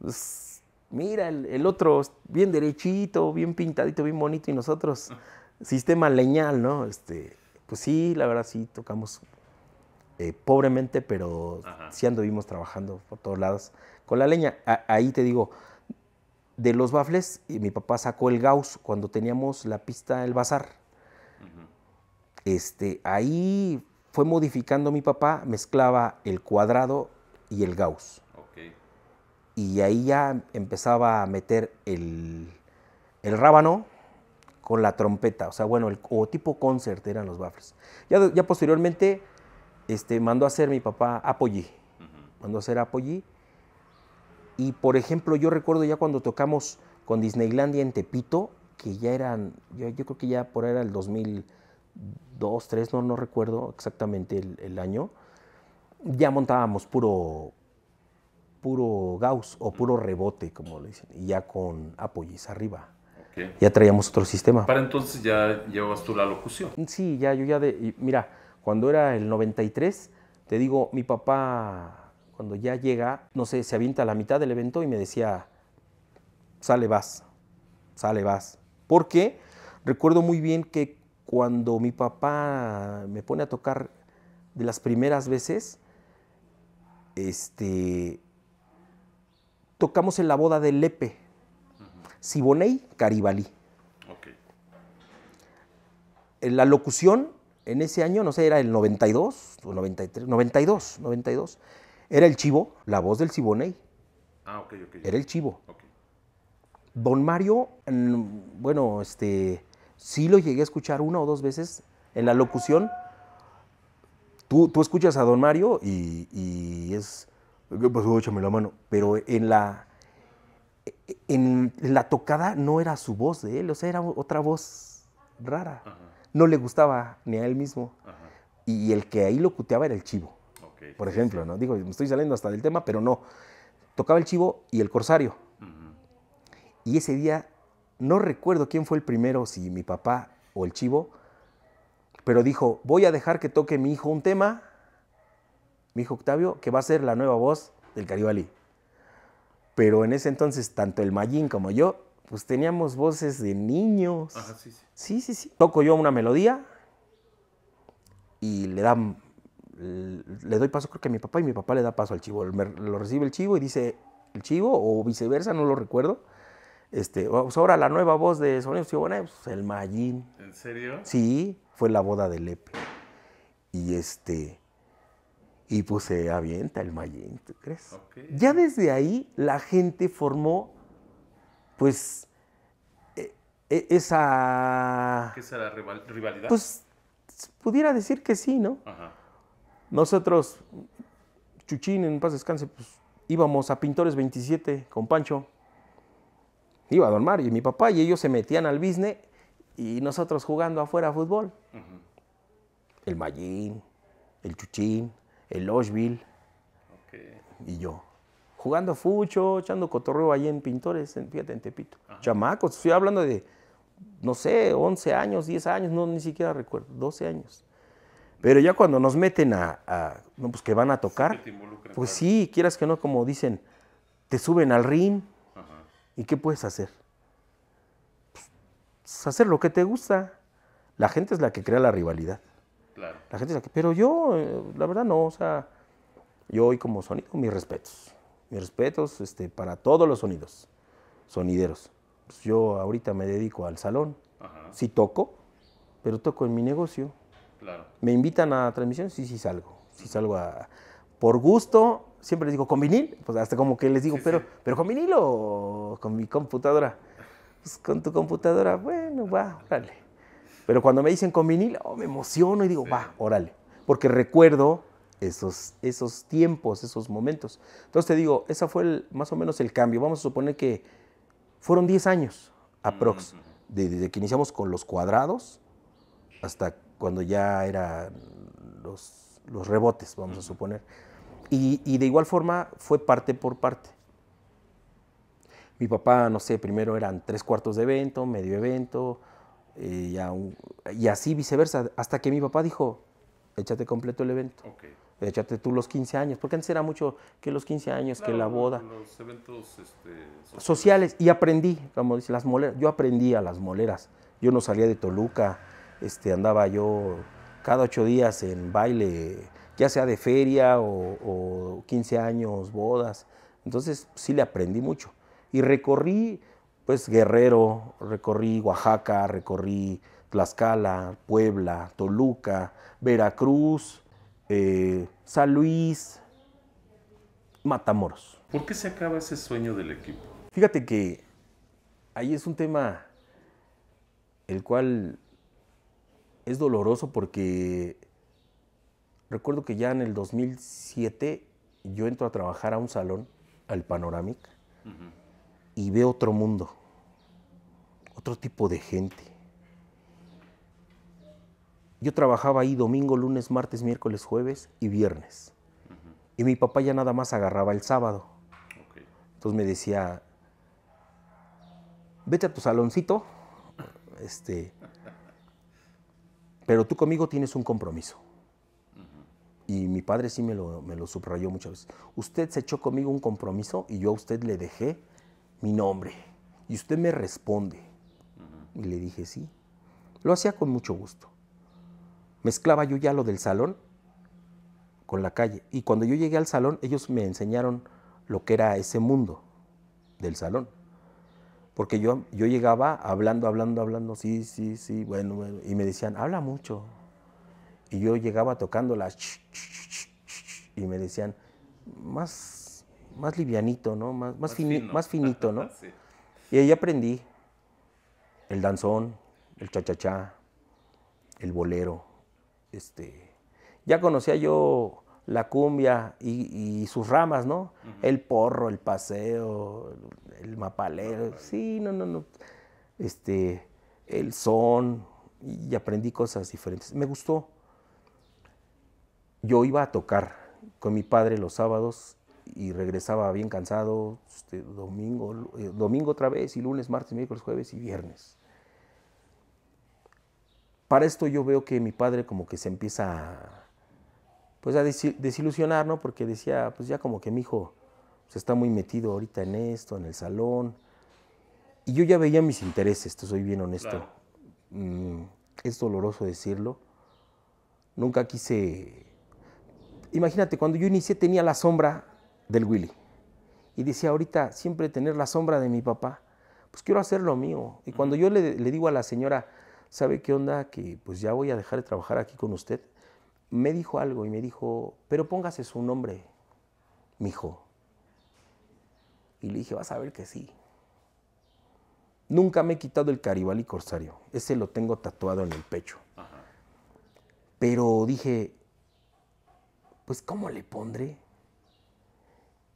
pues, mira, el, otro bien derechito, bien pintadito, bien bonito, y nosotros, sistema leñal, ¿no? Este, pues sí, la verdad sí, tocamos eh, pobremente, pero sí anduvimos trabajando por todos lados con la leña. ahí te digo, de los bafles, eh, mi papá sacó el Gauss cuando teníamos la pista El Bazar. Este, ahí fue modificando mi papá, mezclaba el cuadrado y el gauss. Y ahí ya empezaba a meter el, rábano con la trompeta, o sea, bueno, o tipo concert eran los baffles. Ya, ya posteriormente este, mandó a hacer mi papá Apogee, mandó a hacer Apollí, Y por ejemplo, yo recuerdo ya cuando tocamos con Disneylandia en Tepito, que ya eran, yo, yo creo que ya por ahí era el 2000 dos, tres, no, no recuerdo exactamente el, año, ya montábamos puro, puro Gauss o puro rebote, como le dicen, y ya con apoyes arriba. Ya traíamos otro sistema. Para entonces ya llevabas tú la locución. Sí, ya, yo ya de. Mira, cuando era el 93, te digo, mi papá, cuando ya llega, no sé, se avienta a la mitad del evento y me decía, sale, vas, sale, vas. Porque recuerdo muy bien que cuando mi papá me pone a tocar de las primeras veces, este, tocamos en la boda de Lepe, Siboney Caribalí. Okay. la locución en ese año, no sé, era el 92 o 93, 92, 92. Era el chivo, la voz del Siboney. Ah, ok, ok. Era el chivo. Don Mario, bueno, este Sí lo llegué a escuchar una o dos veces en la locución. Tú, escuchas a don Mario y, es, ¿qué pues, pasó? Échame la mano. Pero en la, en la tocada no era su voz de él, o sea, era otra voz rara. No le gustaba ni a él mismo. Y el que ahí locuteaba era el chivo, por ejemplo, ¿no? Digo, me estoy saliendo hasta del tema, pero no. Tocaba el chivo y el corsario. Y ese día no recuerdo quién fue el primero, si mi papá o el chivo, pero dijo, voy a dejar que toque mi hijo un tema, mi hijo Octavio, que va a ser la nueva voz del Caribalí. Pero en ese entonces, tanto el Mayín como yo, pues teníamos voces de niños. sí, sí. sí, Toco yo una melodía y le dan le doy paso creo que a mi papá y mi papá le da paso al chivo. Lo recibe el chivo y dice el chivo o viceversa, no lo recuerdo. Este, pues, ahora la nueva voz de Sonidos pues, pues, el Mayín. ¿En serio? Sí, fue la boda de Lepe. Y este. Y pues se avienta el Mayín, ¿tú crees? Ya desde ahí la gente formó, pues, e, e, esa. ¿Qué será? ¿Rivalidad? Pues pudiera decir que sí, ¿no? Ajá. Nosotros, Chuchín, en paz descanse, pues íbamos a Pintores 27 con Pancho iba a Don y mi papá, y ellos se metían al business y nosotros jugando afuera a fútbol. El Mayín, el Chuchín, el Oshville y yo. Jugando fucho, echando cotorreo ahí en Pintores, fíjate, en Tepito. Chamacos, estoy hablando de, no sé, 11 años, 10 años, no, ni siquiera recuerdo, 12 años. Pero ya cuando nos meten a, pues que van a tocar, pues sí, quieras que no, como dicen, te suben al ring, ¿Y qué puedes hacer? Pues, hacer lo que te gusta. La gente es la que crea la rivalidad. Claro. La gente es la que. Pero yo, eh, la verdad, no. O sea, yo hoy como sonido, mis respetos. Mis respetos este, para todos los sonidos, sonideros. Pues, yo ahorita me dedico al salón. Ajá. Sí toco, pero toco en mi negocio. Claro. Me invitan a transmisión sí, sí salgo. Sí salgo a, por gusto siempre les digo, ¿con vinil? Pues hasta como que les digo, pero, ¿pero con vinilo o con mi computadora? Pues con tu computadora, bueno, va, órale. Pero cuando me dicen con vinil, oh, me emociono y digo, va, órale. Porque recuerdo esos, esos tiempos, esos momentos. Entonces te digo, ese fue más o menos el cambio. Vamos a suponer que fueron 10 años aprox, desde que iniciamos con los cuadrados hasta cuando ya eran los, los rebotes, vamos a suponer. Y, de igual forma fue parte por parte. Mi papá, no sé, primero eran tres cuartos de evento, medio evento, eh, y, así viceversa, hasta que mi papá dijo, échate completo el evento. Échate tú los 15 años, porque antes era mucho que los 15 años, que la boda. Los eventos este, sociales. Y aprendí, como dice, las moleras. Yo aprendí a las moleras. Yo no salía de Toluca, este, andaba yo cada ocho días en baile ya sea de feria o, 15 años, bodas. Entonces sí le aprendí mucho. Y recorrí, pues, Guerrero, recorrí Oaxaca, recorrí Tlaxcala, Puebla, Toluca, Veracruz, eh, San Luis, Matamoros. ¿Por qué se acaba ese sueño del equipo? Fíjate que ahí es un tema el cual es doloroso porque Recuerdo que ya en el 2007 yo entro a trabajar a un salón, al Panoramic, y veo otro mundo, otro tipo de gente. Yo trabajaba ahí domingo, lunes, martes, miércoles, jueves y viernes. Y mi papá ya nada más agarraba el sábado. Entonces me decía, vete a tu saloncito, este, pero tú conmigo tienes un compromiso y mi padre sí me lo, me lo subrayó muchas veces, usted se echó conmigo un compromiso y yo a usted le dejé mi nombre. Y usted me responde. Y le dije, sí. Lo hacía con mucho gusto. Mezclaba yo ya lo del salón con la calle. Y cuando yo llegué al salón, ellos me enseñaron lo que era ese mundo del salón. Porque yo, yo llegaba hablando, hablando, hablando, sí, sí, sí, bueno, bueno, y me decían, habla mucho, y yo llegaba tocándolas y me decían, más, más livianito, ¿no? Más, más, finito, ¿no? Y ahí aprendí el danzón, el chachachá, el bolero. Este, ya conocía yo la cumbia y, sus ramas, ¿no? El porro, el paseo, el mapalero, sí, no, no, no. Este, el son, y aprendí cosas diferentes. Me gustó yo iba a tocar con mi padre los sábados y regresaba bien cansado, este, domingo, eh, domingo otra vez, y lunes, martes, miércoles, jueves y viernes. Para esto yo veo que mi padre como que se empieza a, pues a desilusionar, ¿no? Porque decía, pues ya como que mi hijo se está muy metido ahorita en esto, en el salón. Y yo ya veía mis intereses, te soy bien honesto. Mm, es doloroso decirlo. Nunca quise Imagínate, cuando yo inicié tenía la sombra del Willy. Y decía, ahorita siempre tener la sombra de mi papá, pues quiero hacer lo mío. Y cuando yo le, digo a la señora, ¿sabe qué onda? Que pues ya voy a dejar de trabajar aquí con usted. Me dijo algo y me dijo, pero póngase su nombre, mijo. Y le dije, vas a ver que sí. Nunca me he quitado el y Corsario. Ese lo tengo tatuado en el pecho. Pero dije, pues ¿cómo le pondré?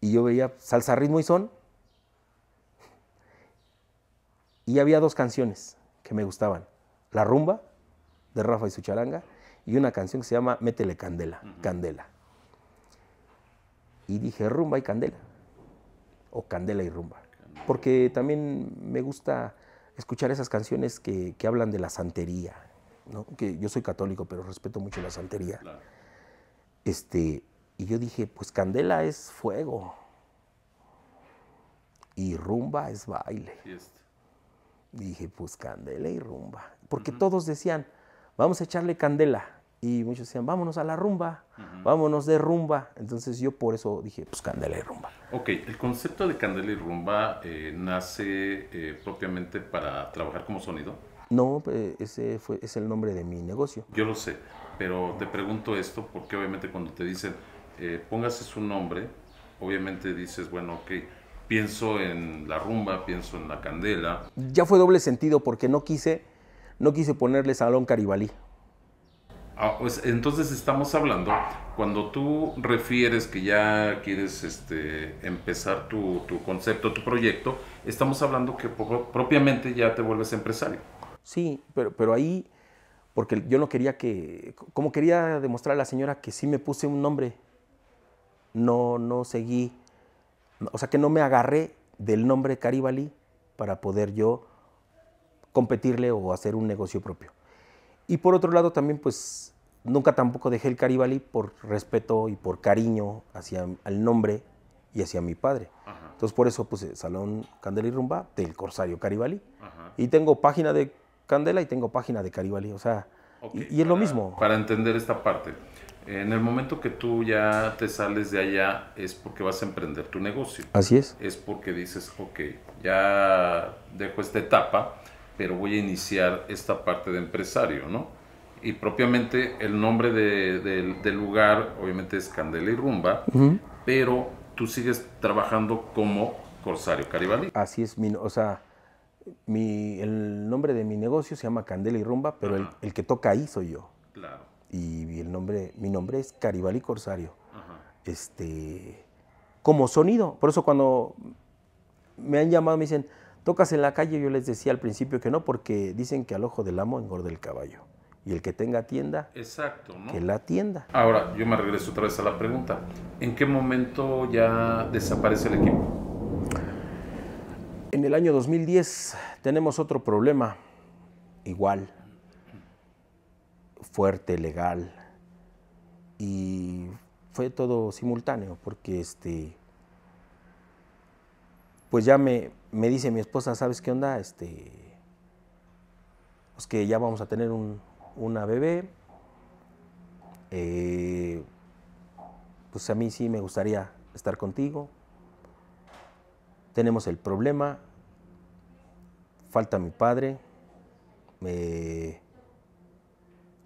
Y yo veía salsa, ritmo y son. Y había dos canciones que me gustaban. La rumba de Rafa y su charanga y una canción que se llama Métele Candela, Candela. Y dije rumba y candela. O candela y rumba. Porque también me gusta escuchar esas canciones que, hablan de la santería. ¿no? Que yo soy católico, pero respeto mucho la santería. Este, y yo dije, pues candela es fuego y rumba es baile. Dije, pues candela y rumba. Porque todos decían, vamos a echarle candela. Y muchos decían, vámonos a la rumba, vámonos de rumba. Entonces yo por eso dije, pues candela y rumba. Ok, el concepto de candela y rumba eh, nace eh, propiamente para trabajar como sonido. No, pues, ese es el nombre de mi negocio. Yo lo sé, pero te pregunto esto porque obviamente cuando te dicen, eh, póngase su nombre, obviamente dices, bueno, ok, pienso en la rumba, pienso en la candela. Ya fue doble sentido porque no quise, no quise ponerle Salón Caribalí. Ah, pues entonces estamos hablando, cuando tú refieres que ya quieres este, empezar tu, tu concepto, tu proyecto, estamos hablando que propiamente ya te vuelves empresario. Sí, pero, pero ahí porque yo no quería que, como quería demostrar a la señora que sí me puse un nombre, no, no seguí, o sea que no me agarré del nombre Caribalí para poder yo competirle o hacer un negocio propio. Y por otro lado también pues nunca tampoco dejé el Caribalí por respeto y por cariño hacia el nombre y hacia mi padre. Entonces por eso puse Salón Candel y Rumba del Corsario Caribalí. Y tengo página de Candela y tengo página de Caribali, o sea, y, es lo mismo. Para entender esta parte, en el momento que tú ya te sales de allá es porque vas a emprender tu negocio. Así es. Es porque dices, ok, ya dejo esta etapa, pero voy a iniciar esta parte de empresario, ¿no? Y propiamente el nombre del lugar obviamente es Candela y Rumba, pero tú sigues trabajando como Corsario Caribali. Así es, o sea, mi, el nombre de mi negocio se llama Candela y Rumba, pero el, que toca ahí soy yo. Claro. Y el nombre, mi nombre es Caribali Corsario. Este, como sonido. Por eso cuando me han llamado, me dicen, tocas en la calle, yo les decía al principio que no, porque dicen que al ojo del amo engorda el caballo. Y el que tenga tienda, Exacto, que la tienda. Ahora, yo me regreso otra vez a la pregunta. ¿En qué momento ya desaparece el equipo? en el año 2010 tenemos otro problema igual, fuerte, legal, y fue todo simultáneo, porque este, pues ya me, me dice mi esposa, ¿sabes qué onda? Este, pues que ya vamos a tener un, una bebé, eh, pues a mí sí me gustaría estar contigo, tenemos el problema, falta mi padre,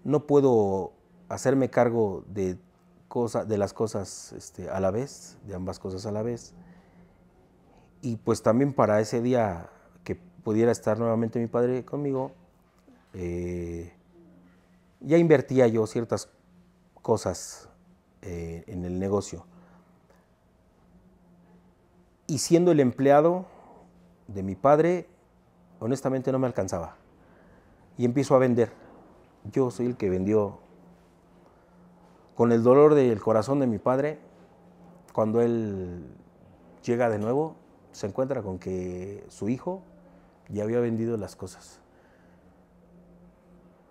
no puedo hacerme cargo de, cosa, de las cosas este, a la vez, de ambas cosas a la vez. Y pues también para ese día que pudiera estar nuevamente mi padre conmigo, eh, ya invertía yo ciertas cosas eh, en el negocio y siendo el empleado de mi padre, honestamente no me alcanzaba. Y empiezo a vender. Yo soy el que vendió con el dolor del corazón de mi padre. Cuando él llega de nuevo, se encuentra con que su hijo ya había vendido las cosas.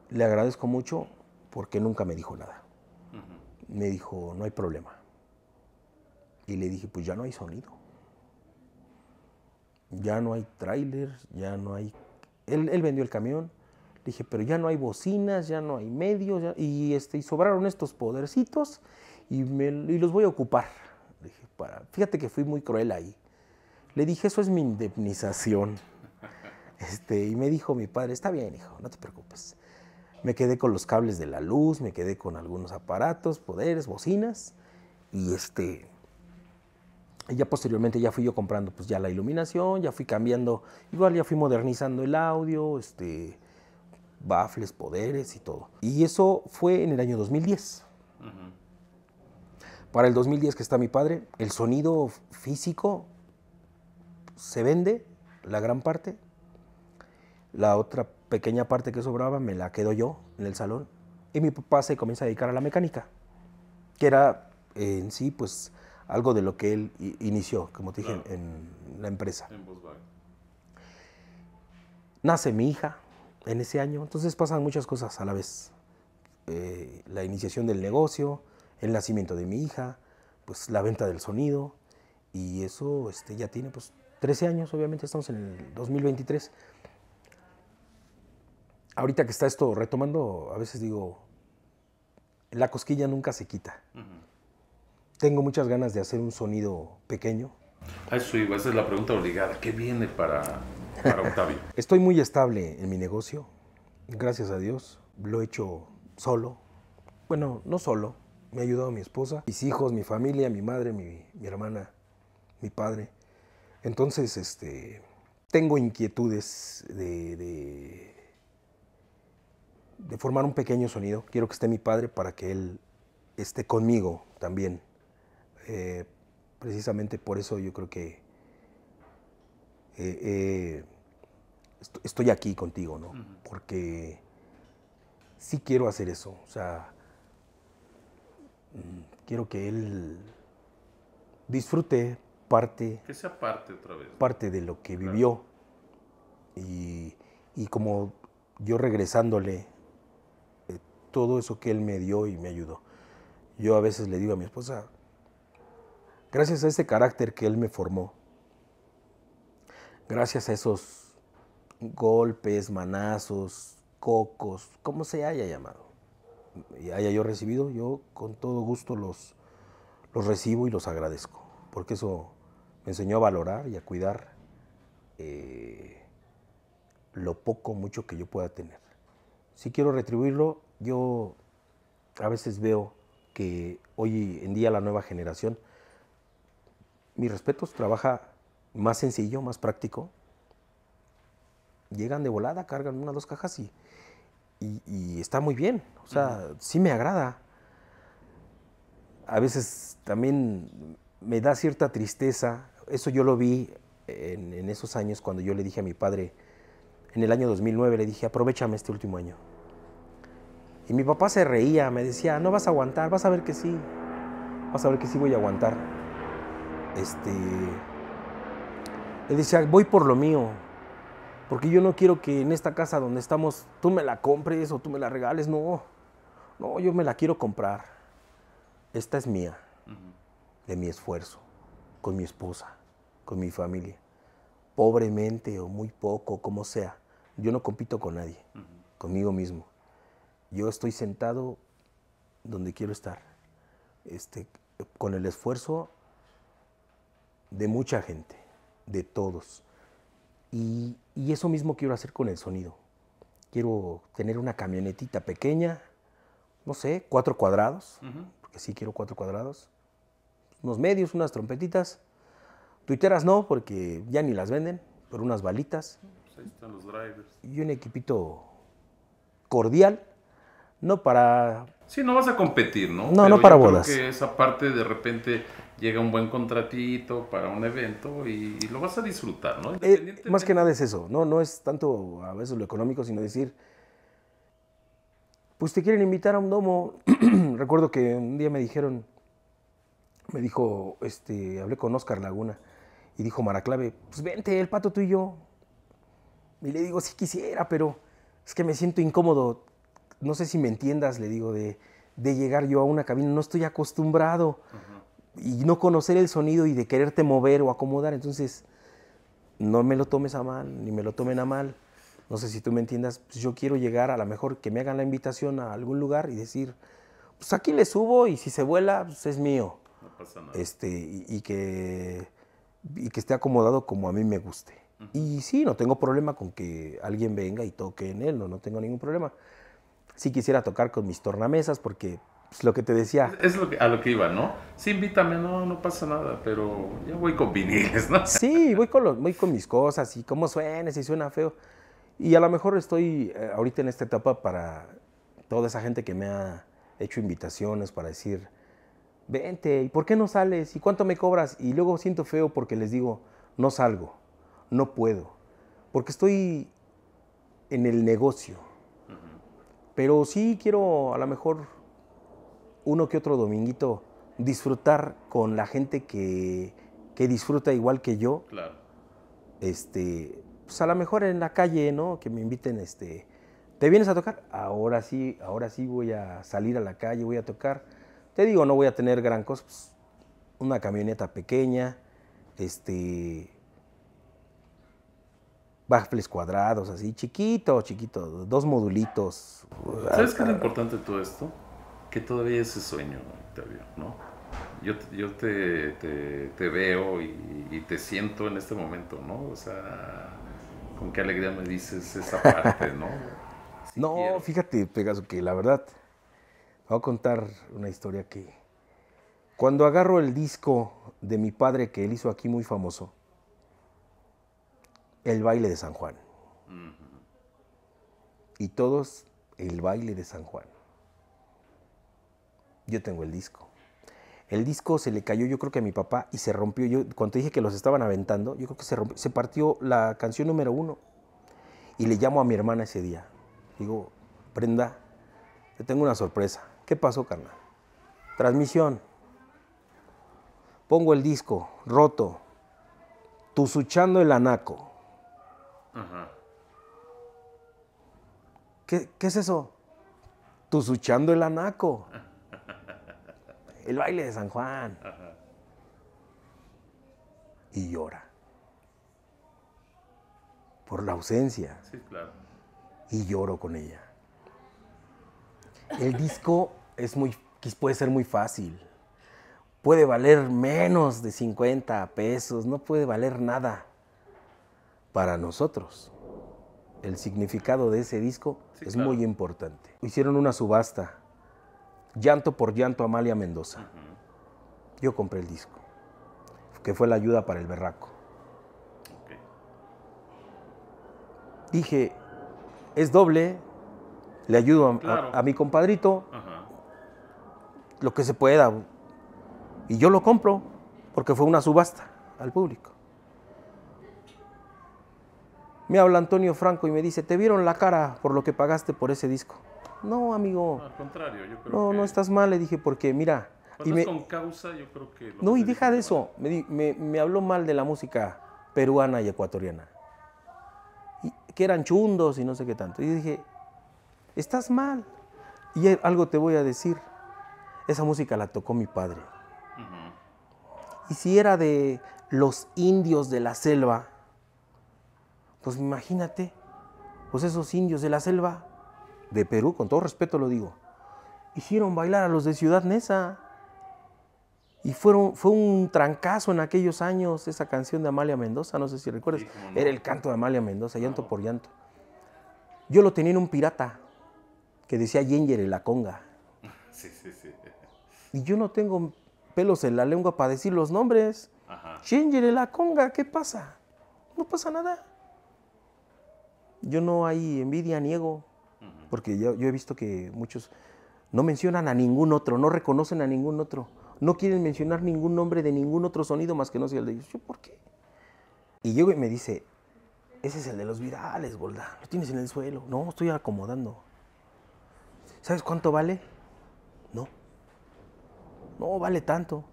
Le agradezco mucho porque nunca me dijo nada. Me dijo, no hay problema. Y le dije, pues ya no hay sonido ya no hay tráiler, ya no hay... Él, vendió el camión, le dije, pero ya no hay bocinas, ya no hay medios, y, este, y sobraron estos podercitos y, me, los voy a ocupar. dije, para... fíjate que fui muy cruel ahí. Le dije, eso es mi indemnización. Este, y me dijo mi padre, está bien, hijo, no te preocupes. Me quedé con los cables de la luz, me quedé con algunos aparatos, poderes, bocinas, y este, y ya posteriormente ya fui yo comprando pues ya la iluminación, ya fui cambiando, igual ya fui modernizando el audio, este, baffles, poderes y todo. Y eso fue en el año 2010. Para el 2010 que está mi padre, el sonido físico se vende, la gran parte. La otra pequeña parte que sobraba me la quedo yo en el salón. Y mi papá se comienza a dedicar a la mecánica, que era en sí pues algo de lo que él inició, como te dije, en la empresa. Nace mi hija en ese año, entonces pasan muchas cosas a la vez. Eh, la iniciación del negocio, el nacimiento de mi hija, pues la venta del sonido, y eso este, ya tiene pues 13 años, obviamente estamos en el 2023. Ahorita que está esto retomando, a veces digo, la cosquilla nunca se quita tengo muchas ganas de hacer un sonido pequeño. A eso iba, esa es la pregunta obligada. ¿Qué viene para, para Octavio? Estoy muy estable en mi negocio, gracias a Dios. Lo he hecho solo. Bueno, no solo. Me ha ayudado mi esposa, mis hijos, mi familia, mi madre, mi, hermana, mi padre. Entonces, este, tengo inquietudes de, de formar un pequeño sonido. Quiero que esté mi padre para que él esté conmigo también eh, precisamente por eso yo creo que eh, eh, estoy aquí contigo, ¿no? Porque sí quiero hacer eso, o sea, mm, quiero que él disfrute parte... Que parte Parte de lo que vivió. Y, como yo regresándole todo eso que él me dio y me ayudó. Yo a veces le digo a mi esposa, Gracias a ese carácter que Él me formó. Gracias a esos golpes, manazos, cocos, como se haya llamado. Y haya yo recibido, yo con todo gusto los, los recibo y los agradezco. Porque eso me enseñó a valorar y a cuidar eh, lo poco, mucho que yo pueda tener. Si quiero retribuirlo, yo a veces veo que hoy en día la nueva generación mis respetos, trabaja más sencillo, más práctico. Llegan de volada, cargan una dos cajas y, está muy bien. O sea, sí me agrada. A veces también me da cierta tristeza. Eso yo lo vi en, en, esos años cuando yo le dije a mi padre, en el año 2009, le dije, aprovechame este último año. Y mi papá se reía, me decía, no vas a aguantar, vas a ver que sí, vas a ver que sí voy a aguantar este, él decía, ah, voy por lo mío, porque yo no quiero que en esta casa donde estamos tú me la compres o tú me la regales, no, no, yo me la quiero comprar. Esta es mía, de mi esfuerzo, con mi esposa, con mi familia, pobremente o muy poco, como sea, yo no compito con nadie, conmigo mismo. Yo estoy sentado donde quiero estar, este, con el esfuerzo de mucha gente, de todos. Y, eso mismo quiero hacer con el sonido. Quiero tener una camionetita pequeña, no sé, cuatro cuadrados, porque sí quiero cuatro cuadrados, unos medios, unas trompetitas, Twitteras no, porque ya ni las venden, pero unas balitas. Pues ahí están los drivers. Y un equipito cordial, no para... Sí, no vas a competir, ¿no? No, no para bodas. esa parte de repente llega un buen contratito para un evento y, lo vas a disfrutar, ¿no? Eh, más que nada es eso, ¿no? No es tanto a veces lo económico, sino decir, pues te quieren invitar a un domo. Recuerdo que un día me dijeron, me dijo, este, hablé con Oscar Laguna y dijo Maraclave, pues vente, el pato tú y yo. Y le digo, sí quisiera, pero es que me siento incómodo. No sé si me entiendas, le digo, de, llegar yo a una cabina, no estoy acostumbrado y no conocer el sonido y de quererte mover o acomodar. Entonces, no me lo tomes a mal, ni me lo tomen a mal. No sé si tú me entiendas. Pues, yo quiero llegar a lo mejor que me hagan la invitación a algún lugar y decir, pues aquí le subo y si se vuela, pues es mío. No pasa nada. Este, y, que, y que esté acomodado como a mí me guste. Y sí, no tengo problema con que alguien venga y toque en él, no, no tengo ningún problema. Sí quisiera tocar con mis tornamesas porque es lo que te decía. Es a lo que iba, ¿no? Sí, invítame, no, no pasa nada, pero ya voy con viniles, ¿no? Sí, voy con, voy con mis cosas y cómo suene, si suena feo. Y a lo mejor estoy eh, ahorita en esta etapa para toda esa gente que me ha hecho invitaciones para decir, vente, ¿y por qué no sales? ¿Y cuánto me cobras? Y luego siento feo porque les digo, no salgo, no puedo, porque estoy en el negocio. Pero sí quiero a lo mejor uno que otro dominguito disfrutar con la gente que, disfruta igual que yo. Claro. Este, pues a lo mejor en la calle, ¿no? Que me inviten, este, ¿te vienes a tocar? Ahora sí, ahora sí voy a salir a la calle, voy a tocar. Te digo, no voy a tener gran cosa, pues, una camioneta pequeña, este, baffles cuadrados, así, chiquito, chiquito, dos modulitos. ¿Sabes qué es importante todo esto? que todavía ese sueño, Octavio, ¿no? Yo, te, te, veo y, te siento en este momento, ¿no? O sea, con qué alegría me dices esa parte, ¿no? no, fíjate, Pegaso, que la verdad, voy a contar una historia que... Cuando agarro el disco de mi padre que él hizo aquí muy famoso, el baile de San Juan. Y todos, el baile de San Juan. Yo tengo el disco. El disco se le cayó, yo creo que a mi papá, y se rompió. Yo, cuando dije que los estaban aventando, yo creo que se rompió. Se partió la canción número uno. Y le llamo a mi hermana ese día. Digo, prenda, te tengo una sorpresa. ¿Qué pasó, carnal? Transmisión. Pongo el disco, roto. Tusuchando el anaco. ¿Qué, ¿Qué, es eso? Tusuchando el anaco. Ajá el baile de San Juan. Y llora. Por la ausencia. Sí, claro. Y lloro con ella. El disco es muy, puede ser muy fácil. Puede valer menos de 50 pesos, no puede valer nada para nosotros. El significado de ese disco es muy importante. Hicieron una subasta Llanto por Llanto Amalia Mendoza. Yo compré el disco, que fue la ayuda para el berraco. Dije, es doble, le ayudo a, mi compadrito, lo que se pueda. Y yo lo compro, porque fue una subasta al público. Me habla Antonio Franco y me dice, te vieron la cara por lo que pagaste por ese disco. No, amigo. Al contrario, yo creo No, que... no estás mal, le dije, porque mira. y me... con causa, yo creo que. No, y deja de eso. Me, habló mal de la música peruana y ecuatoriana. Y, que eran chundos y no sé qué tanto. Y dije, estás mal. Y algo te voy a decir. Esa música la tocó mi padre. Y si era de los indios de la selva, pues imagínate, pues esos indios de la selva de Perú, con todo respeto lo digo, hicieron bailar a los de Ciudad Neza. Y fueron, fue un trancazo en aquellos años esa canción de Amalia Mendoza, no sé si recuerdas. Era el canto de Amalia Mendoza, llanto por llanto. Yo lo tenía en un pirata que decía Yengere, la conga. Sí, sí, sí. Y yo no tengo pelos en la lengua para decir los nombres. Yengere, la conga, ¿qué pasa? No pasa nada. Yo no hay envidia, niego porque yo, he visto que muchos no mencionan a ningún otro, no reconocen a ningún otro, no quieren mencionar ningún nombre de ningún otro sonido más que no sea el de ellos. Yo, ¿por qué? Y llego y me dice, ese es el de los virales, Golda, lo tienes en el suelo. No, estoy acomodando. ¿Sabes cuánto vale? No. No vale tanto.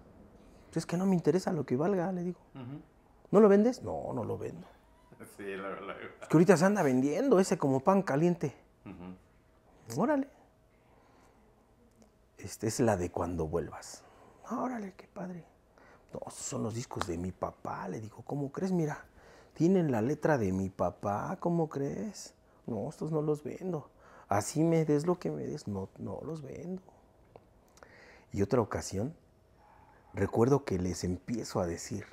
es que no me interesa lo que valga, le digo. ¿No lo vendes? No, no lo vendo. Sí, la verdad. Es que ahorita se anda vendiendo ese como pan caliente. Ajá. Órale. esta es la de cuando vuelvas. Órale, qué padre. No, son los discos de mi papá. Le digo, ¿cómo crees? Mira, tienen la letra de mi papá. ¿Cómo crees? No, estos no los vendo. Así me des lo que me des. No, no los vendo. Y otra ocasión, recuerdo que les empiezo a decir,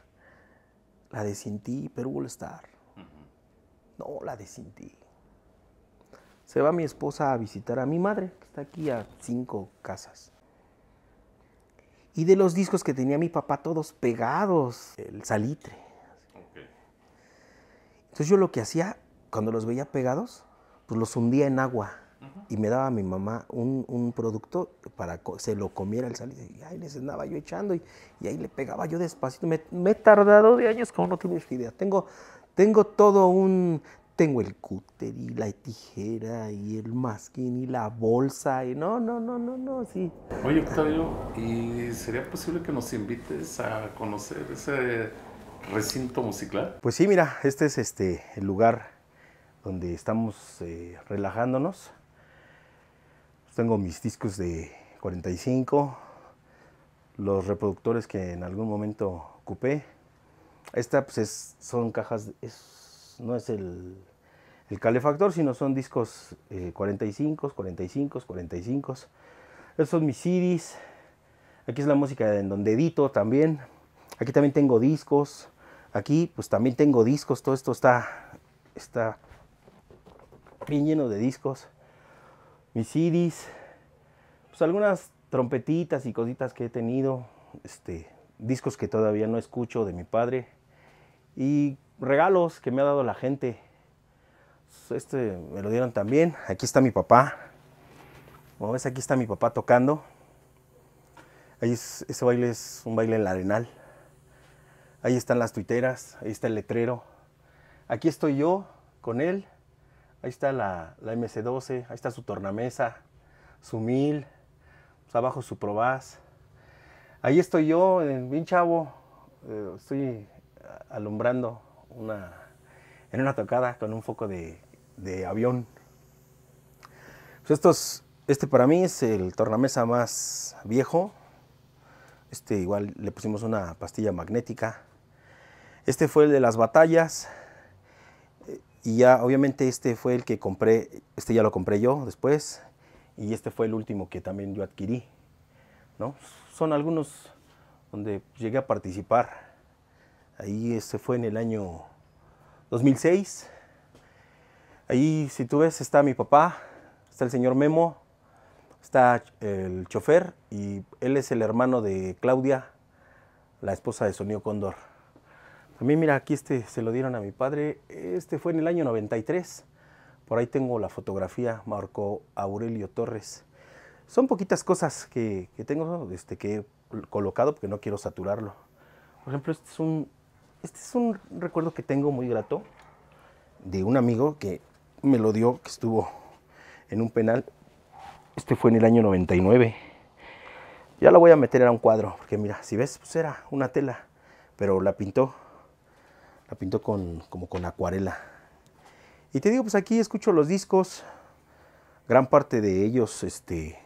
la de sin ti, pero estar. No, la de sin se va mi esposa a visitar a mi madre, que está aquí a cinco casas. Y de los discos que tenía mi papá, todos pegados, el salitre. Entonces yo lo que hacía, cuando los veía pegados, pues los hundía en agua. Y me daba a mi mamá un, producto para que se lo comiera el salitre. Y ahí les andaba yo echando y, ahí le pegaba yo despacito. Me, he tardado de años, como no ni idea. Tengo, tengo todo un tengo el cúter y la tijera y el masking y la bolsa y no, no, no, no, no, sí. Oye, Octavio, ¿y sería posible que nos invites a conocer ese recinto musical? Pues sí, mira, este es este, el lugar donde estamos eh, relajándonos. tengo mis discos de 45, los reproductores que en algún momento ocupé. Estas pues son cajas, es no es el, calefactor, sino son discos 45, 45, 45. Esos son mis CDs. Aquí es la música en donde edito también. Aquí también tengo discos. Aquí pues también tengo discos. Todo esto está, está bien lleno de discos. Mis CDs. Pues algunas trompetitas y cositas que he tenido. Este, discos que todavía no escucho de mi padre. Y regalos que me ha dado la gente. Este me lo dieron también. Aquí está mi papá. Como ves, aquí está mi papá tocando. Ahí ese baile es un baile en la arenal. Ahí están las tuiteras, ahí está el letrero. Aquí estoy yo con él. Ahí está la, la MC12, ahí está su tornamesa, su mil, pues, abajo su probás. Ahí estoy yo, eh, bien chavo, eh, estoy alumbrando una, en una tocada con un foco de, avión. Pues estos, este para mí es el tornamesa más viejo. Este igual le pusimos una pastilla magnética. Este fue el de las batallas. Y ya obviamente este fue el que compré, este ya lo compré yo después. Y este fue el último que también yo adquirí. ¿no? Son algunos donde llegué a participar. Ahí este fue en el año 2006. Ahí, si tú ves, está mi papá, está el señor Memo, está el chofer y él es el hermano de Claudia, la esposa de Sonido Cóndor. También mira, aquí este se lo dieron a mi padre. Este fue en el año 93. Por ahí tengo la fotografía, Marco Aurelio Torres. Son poquitas cosas que, tengo este, que he colocado porque no quiero saturarlo. Por ejemplo, este es un este es un recuerdo que tengo muy grato de un amigo que me lo dio, que estuvo en un penal. Este fue en el año 99. Ya lo voy a meter a un cuadro, porque mira, si ves, pues era una tela, pero la pintó, la pintó con, como con acuarela. Y te digo, pues aquí escucho los discos, gran parte de ellos, este,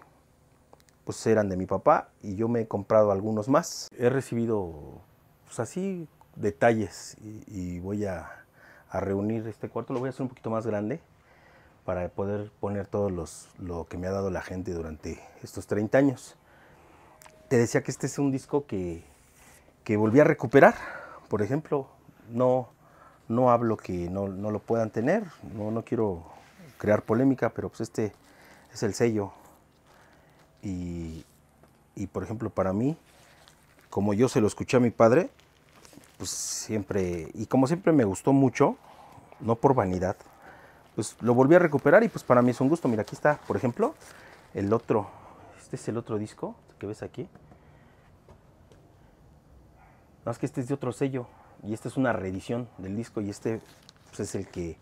pues eran de mi papá y yo me he comprado algunos más. He recibido, pues así, detalles y, voy a, reunir este cuarto. Lo voy a hacer un poquito más grande para poder poner todo los, lo que me ha dado la gente durante estos 30 años. Te decía que este es un disco que, volví a recuperar. Por ejemplo, no, no hablo que no, lo puedan tener, no, no quiero crear polémica, pero pues este es el sello. Y, y por ejemplo, para mí, como yo se lo escuché a mi padre, pues siempre, y como siempre me gustó mucho, no por vanidad, pues lo volví a recuperar y pues para mí es un gusto. Mira, aquí está, por ejemplo, el otro, este es el otro disco que ves aquí. No, es que este es de otro sello y esta es una reedición del disco y este pues, es el que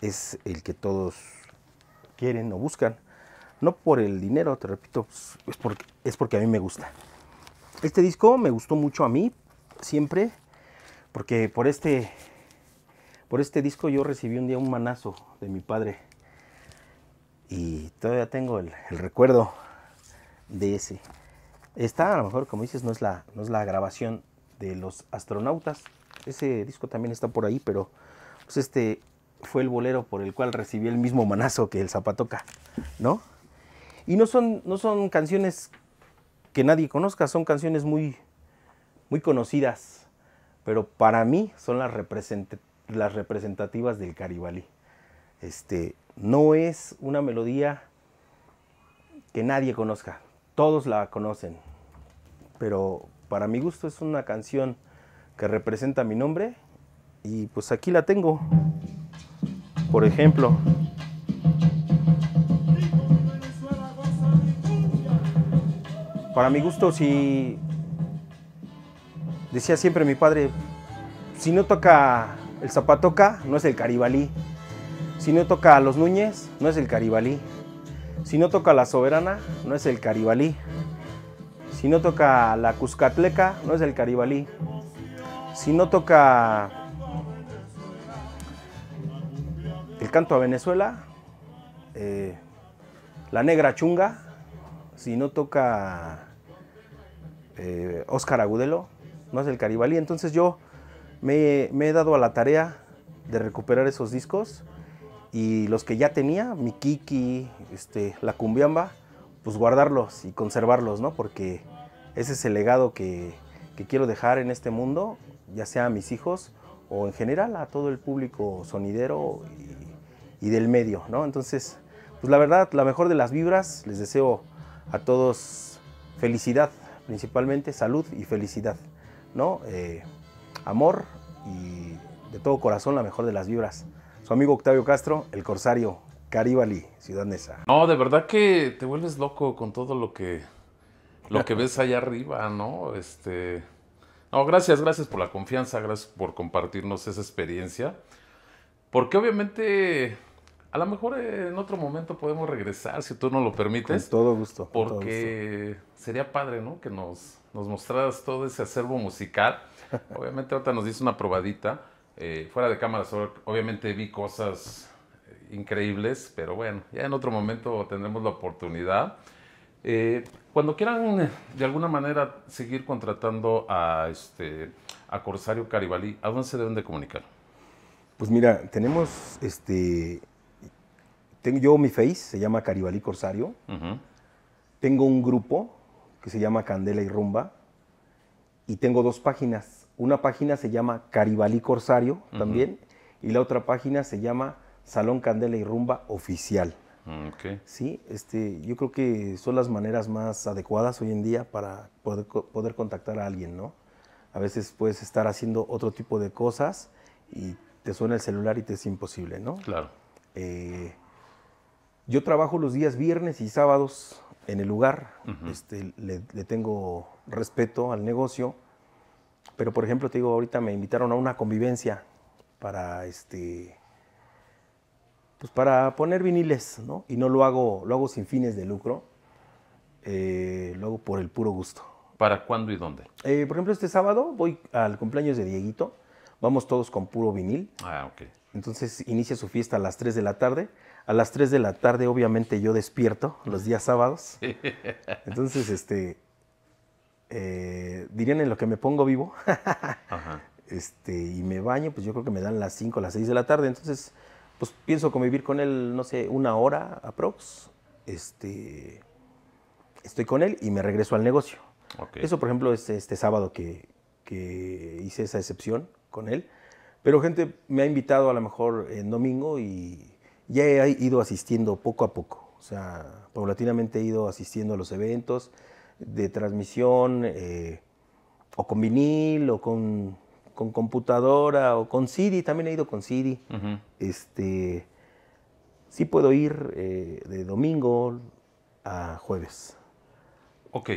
es el que todos quieren o buscan. No por el dinero, te repito, pues, es porque a mí me gusta. Este disco me gustó mucho a mí, siempre. Porque por este, por este disco yo recibí un día un manazo de mi padre. Y todavía tengo el, recuerdo de ese. Esta a lo mejor, como dices, no es la, no es la grabación de los astronautas. Ese disco también está por ahí, pero pues, este fue el bolero por el cual recibí el mismo manazo que el Zapatoca, ¿no? Y no son, no son canciones que nadie conozca, son canciones muy, muy conocidas pero para mí son las, representativas del caribalí. Este, no es una melodía que nadie conozca, todos la conocen, pero para mi gusto es una canción que representa mi nombre y pues aquí la tengo. Por ejemplo, para mi gusto si Decía siempre mi padre, si no toca el Zapatoca, no es el Caribalí. Si no toca a los Núñez, no es el Caribalí. Si no toca a la Soberana, no es el Caribalí. Si no toca a la Cuscatleca, no es el Caribalí. Si no toca el canto a Venezuela, eh, la Negra Chunga, si no toca Oscar eh, Agudelo, es el Caribalí. Entonces yo me, he dado a la tarea de recuperar esos discos y los que ya tenía, mi Kiki, este, la Cumbiamba, pues guardarlos y conservarlos, ¿no? Porque ese es el legado que, quiero dejar en este mundo, ya sea a mis hijos o en general a todo el público sonidero y, y del medio, ¿no? Entonces, pues la verdad, la mejor de las vibras, les deseo a todos felicidad, principalmente salud y felicidad. ¿no? Eh, amor y de todo corazón la mejor de las vibras. Su amigo Octavio Castro, el corsario Caribali, Ciudad Nesa. No, de verdad que te vuelves loco con todo lo que lo que ves allá arriba, ¿no? Este No, gracias, gracias por la confianza, gracias por compartirnos esa experiencia. Porque obviamente a lo mejor en otro momento podemos regresar si tú no lo permites. Con todo gusto. porque sería padre, ¿no? Que nos nos mostraras todo ese acervo musical. Obviamente ahorita nos dice una probadita. Eh, fuera de cámaras, obviamente vi cosas eh, increíbles, pero bueno, ya en otro momento tendremos la oportunidad. Eh, cuando quieran de alguna manera seguir contratando a, este, a Corsario Caribalí, ¿a dónde se deben de comunicar? Pues mira, tenemos este. Tengo yo mi face, se llama Caribalí Corsario. Tengo un grupo que se llama Candela y Rumba. Y tengo dos páginas. Una página se llama Caribalí Corsario también. Y la otra página se llama Salón Candela y Rumba Oficial. Mm, okay. Sí, este, yo creo que son las maneras más adecuadas hoy en día para poder, poder contactar a alguien, ¿no? A veces puedes estar haciendo otro tipo de cosas y te suena el celular y te es imposible, ¿no? Claro. Eh, yo trabajo los días viernes y sábados en el lugar. Este, le, tengo respeto al negocio. Pero, por ejemplo, te digo, ahorita me invitaron a una convivencia para este. Pues para poner viniles, ¿no? Y no lo hago, lo hago sin fines de lucro. Eh, lo hago por el puro gusto. ¿Para cuándo y dónde? Eh, por ejemplo, este sábado voy al cumpleaños de Dieguito. Vamos todos con puro vinil. Ah, ok. Entonces inicia su fiesta a las 3 de la tarde a las 3 de la tarde obviamente yo despierto los días sábados. Entonces, este, eh, dirían en lo que me pongo vivo. Este, y me baño, pues yo creo que me dan las 5, las 6 de la tarde. Entonces, pues pienso convivir con él, no sé, una hora aprox. Este, estoy con él y me regreso al negocio. Eso, por ejemplo, es este sábado que, que hice esa excepción con él. Pero gente me ha invitado a lo mejor en domingo y ya he ido asistiendo poco a poco, o sea, paulatinamente he ido asistiendo a los eventos de transmisión, eh, o con vinil, o con, computadora, o con CD, también he ido con CD. este, sí puedo ir eh, de domingo a jueves. Ok.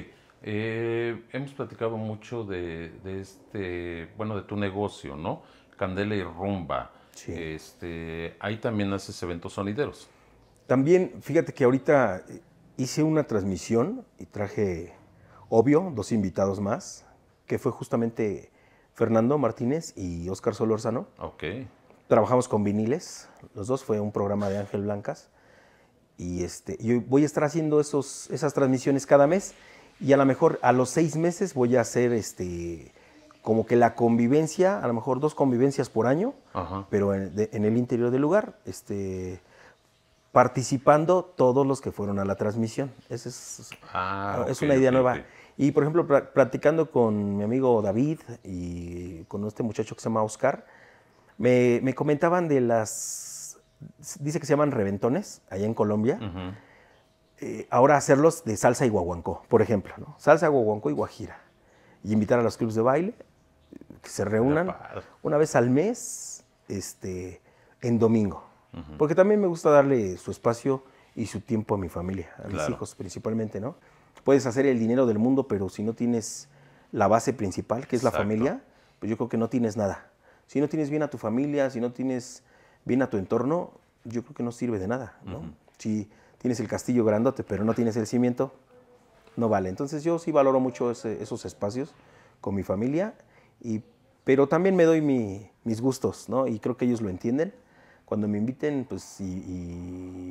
Eh, hemos platicado mucho de, de, este, bueno, de tu negocio, ¿no? Candela y Rumba. Este, ahí también haces eventos sonideros. También, fíjate que ahorita eh, hice una transmisión y traje, obvio, dos invitados más, que fue justamente Fernando Martínez y Óscar Solórzano. Ok. Trabajamos con viniles, los dos, fue un programa de Ángel Blancas. Y este, yo voy a estar haciendo esos, esas transmisiones cada mes y a lo mejor a los seis meses voy a hacer este, como que la convivencia, a lo mejor dos convivencias por año, pero en, el interior del lugar, este, participando todos los que fueron a la transmisión. Esa es, ah, una idea nueva. Y por ejemplo, platicando con mi amigo David y con este muchacho que se llama Oscar, me, comentaban de las, dice que se llaman reventones, allá en Colombia. Eh, ahora hacerlos de salsa y guaguancó, por ejemplo, ¿no? Salsa, guaguancó y guajira. Y invitar a los clubes de baile que se reúnan una vez al mes, este, en domingo. Porque también me gusta darle su espacio y su tiempo a mi familia, a mis hijos principalmente, ¿no? Puedes hacer el dinero del mundo, pero si no tienes la base principal, que es la familia, pues yo creo que no tienes nada. Si no tienes bien a tu familia, si no tienes bien a tu entorno, yo creo que no sirve de nada, Si tienes el castillo grandote, pero no tienes el cimiento, no vale. Entonces yo sí valoro mucho esos espacios con mi familia y, pero también me doy mis gustos, ¿no? Y creo que ellos lo entienden. Cuando me inviten pues, y,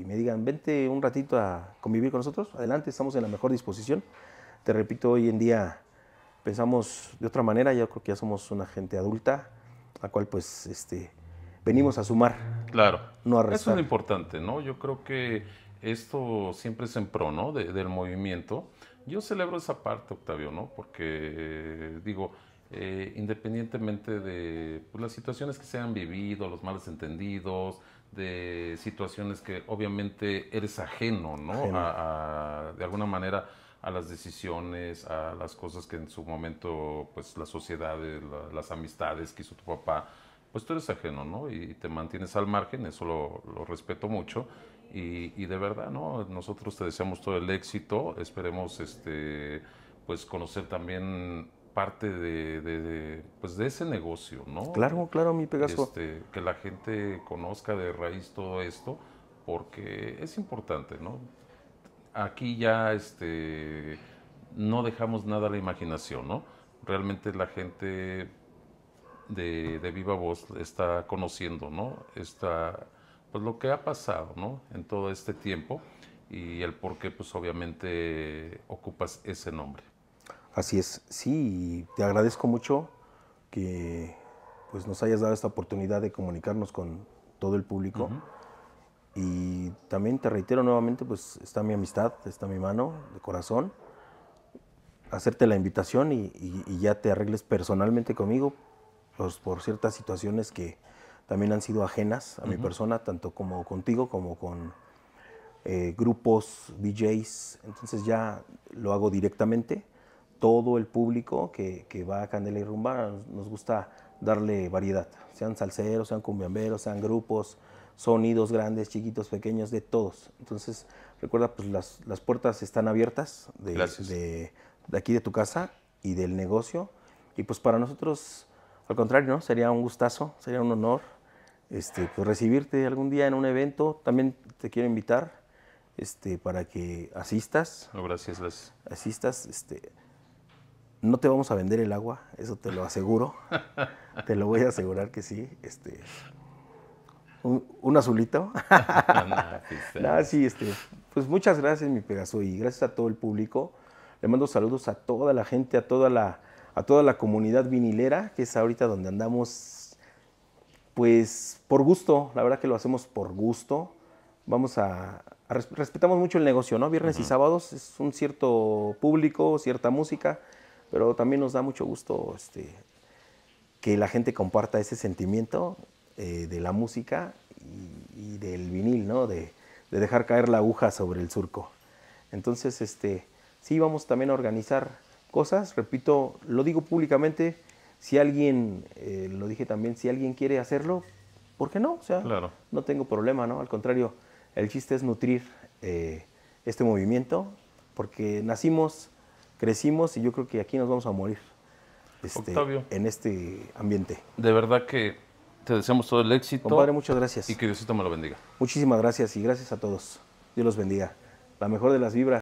me digan, vente un ratito a convivir con nosotros, adelante, estamos en la mejor disposición. Te repito, hoy en día pensamos de otra manera, yo creo que ya somos una gente adulta, la cual pues este, venimos a sumar. Claro. No a Eso es lo importante, ¿no? Yo creo que esto siempre es en pro, ¿no? del movimiento. Yo celebro esa parte, Octavio, ¿no? Porque, digo, eh, independientemente de pues, las situaciones que se han vivido, los males entendidos, de situaciones que obviamente eres ajeno, ¿no? de alguna manera a las decisiones, a las cosas que en su momento, pues la sociedad, eh, las amistades que hizo tu papá, pues tú eres ajeno, ¿no? Y te mantienes al margen, eso lo, respeto mucho. Y, de verdad, ¿no? Nosotros te deseamos todo el éxito, esperemos este pues conocer también parte pues, de, ese negocio, ¿no? Claro, claro, mi Pegaso. Este, que la gente conozca de raíz todo esto, porque es importante, ¿no? Aquí ya este, no dejamos nada a la imaginación, ¿no? Realmente la gente de, de viva voz está conociendo, ¿no? Está, pues lo que ha pasado, ¿no? En todo este tiempo y el por qué, pues obviamente ocupas ese nombre. Así es, sí, te agradezco mucho que pues, nos hayas dado esta oportunidad de comunicarnos con todo el público. Y también te reitero nuevamente, pues está mi amistad, está mi mano de corazón. Hacerte la invitación y, ya te arregles personalmente conmigo pues, por ciertas situaciones que también han sido ajenas a mi persona, tanto como contigo como con eh, grupos, DJs. Entonces ya lo hago directamente todo el público que, va a Candela y Rumba. Nos gusta darle variedad, sean salseros, sean cumbiamberos, sean grupos, sonidos grandes, chiquitos, pequeños, de todos. Entonces, recuerda, pues las, puertas están abiertas de, de, aquí de tu casa y del negocio. Y pues para nosotros, al contrario, sería un gustazo, sería un honor este, pues, recibirte algún día en un evento. También te quiero invitar este, para que asistas. gracias, gracias. Asistas, este, no te vamos a vender el agua, eso te lo aseguro. te lo voy a asegurar que sí. Este, un, azulito. sí, este, pues muchas gracias, mi Pegaso, y gracias a todo el público. Le mando saludos a toda la gente, a toda la, a toda la comunidad vinilera, que es ahorita donde andamos, pues por gusto, la verdad que lo hacemos por gusto. Vamos a, respetamos mucho el negocio, ¿no? Viernes y sábados es un cierto público, cierta música. Pero también nos da mucho gusto este, que la gente comparta ese sentimiento eh, de la música y, del vinil, ¿no? De, dejar caer la aguja sobre el surco. Entonces, este, sí, vamos también a organizar cosas. Repito, lo digo públicamente. Si alguien, eh, lo dije también, si alguien quiere hacerlo, ¿por qué no? O sea, no tengo problema, ¿no? Al contrario, el chiste es nutrir eh, este movimiento, porque nacimos crecimos y yo creo que aquí nos vamos a morir este, en este ambiente. De verdad que te deseamos todo el éxito. Compadre, muchas gracias. Y que Diosito me lo bendiga. Muchísimas gracias y gracias a todos. Dios los bendiga. La mejor de las vibras.